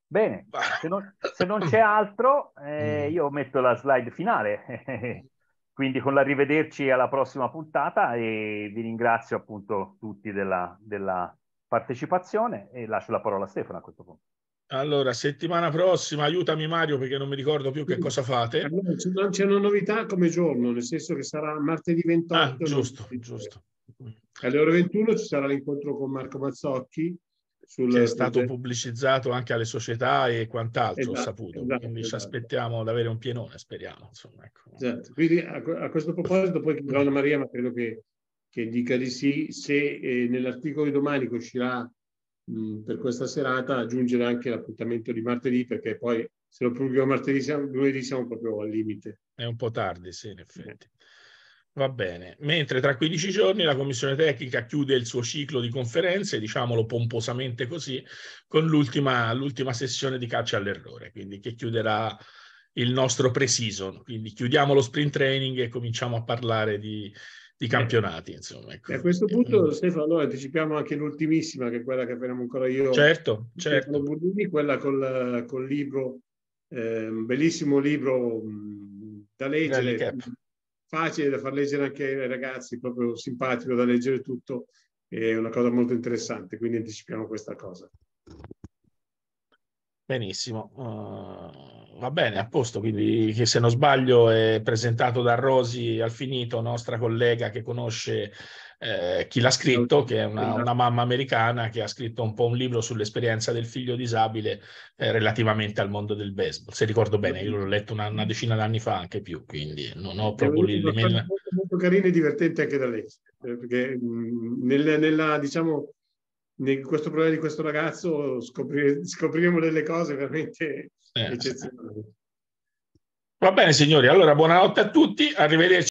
Bene, se non, se non, c'è altro, eh, mm. io metto la slide finale. Quindi con l'arrivederci alla prossima puntata e vi ringrazio appunto tutti della, della partecipazione e lascio la parola a Stefano a questo punto. Allora, settimana prossima, aiutami Mario perché non mi ricordo più che cosa fate. Allora, c'è una novità come giorno, nel senso che sarà martedì 28. Ah, giusto, giusto. Alle ore 21 ci sarà l'incontro con Marco Mazzocchi. Sul... Che è stato pubblicizzato anche alle società e quant'altro, esatto, ho saputo. Esatto, Quindi esatto. ci aspettiamo ad avere un pienone, speriamo. Insomma, ecco. esatto. Quindi a, a, questo proposito, poi Donna Maria, ma credo che, che dica di sì, se eh, nell'articolo di domani che uscirà Mm, per questa serata, aggiungere anche l'appuntamento di martedì, perché poi se lo pubblico martedì, siamo, lunedì siamo proprio al limite. È un po' tardi, sì, in effetti. Eh. Va bene. Mentre tra 15 giorni la Commissione tecnica chiude il suo ciclo di conferenze, diciamolo pomposamente così, con l'ultima, l'ultima sessione di caccia all'errore, quindi che chiuderà il nostro pre-season. Quindi chiudiamo lo sprint training e cominciamo a parlare di, di eh. campionati. Insomma, ecco. E a questo eh, punto, mm. Stefano, noi anticipiamo anche l'ultimissima, che è quella che faremo ancora io. Certo, certo. Budini, quella col, col libro, eh, un bellissimo libro da leggere, facile da far leggere anche ai ragazzi, proprio simpatico da leggere tutto, è una cosa molto interessante, quindi anticipiamo questa cosa. Benissimo, uh, va bene, a posto, quindi che se non sbaglio è presentato da Rosi Alfinito, nostra collega che conosce eh, chi l'ha scritto, che è una, una, mamma americana che ha scritto un po' un libro sull'esperienza del figlio disabile eh, relativamente al mondo del baseball, se ricordo bene, io l'ho letto una, una decina d'anni fa, anche più, quindi non ho proprio l'email. Molto, molto carino e divertente anche da leggere, perché mh, mm, nel, nella, diciamo, in questo problema di questo ragazzo scopri, scopriremo delle cose veramente eh. eccezionali. Va bene signori, allora buonanotte a tutti, arrivederci.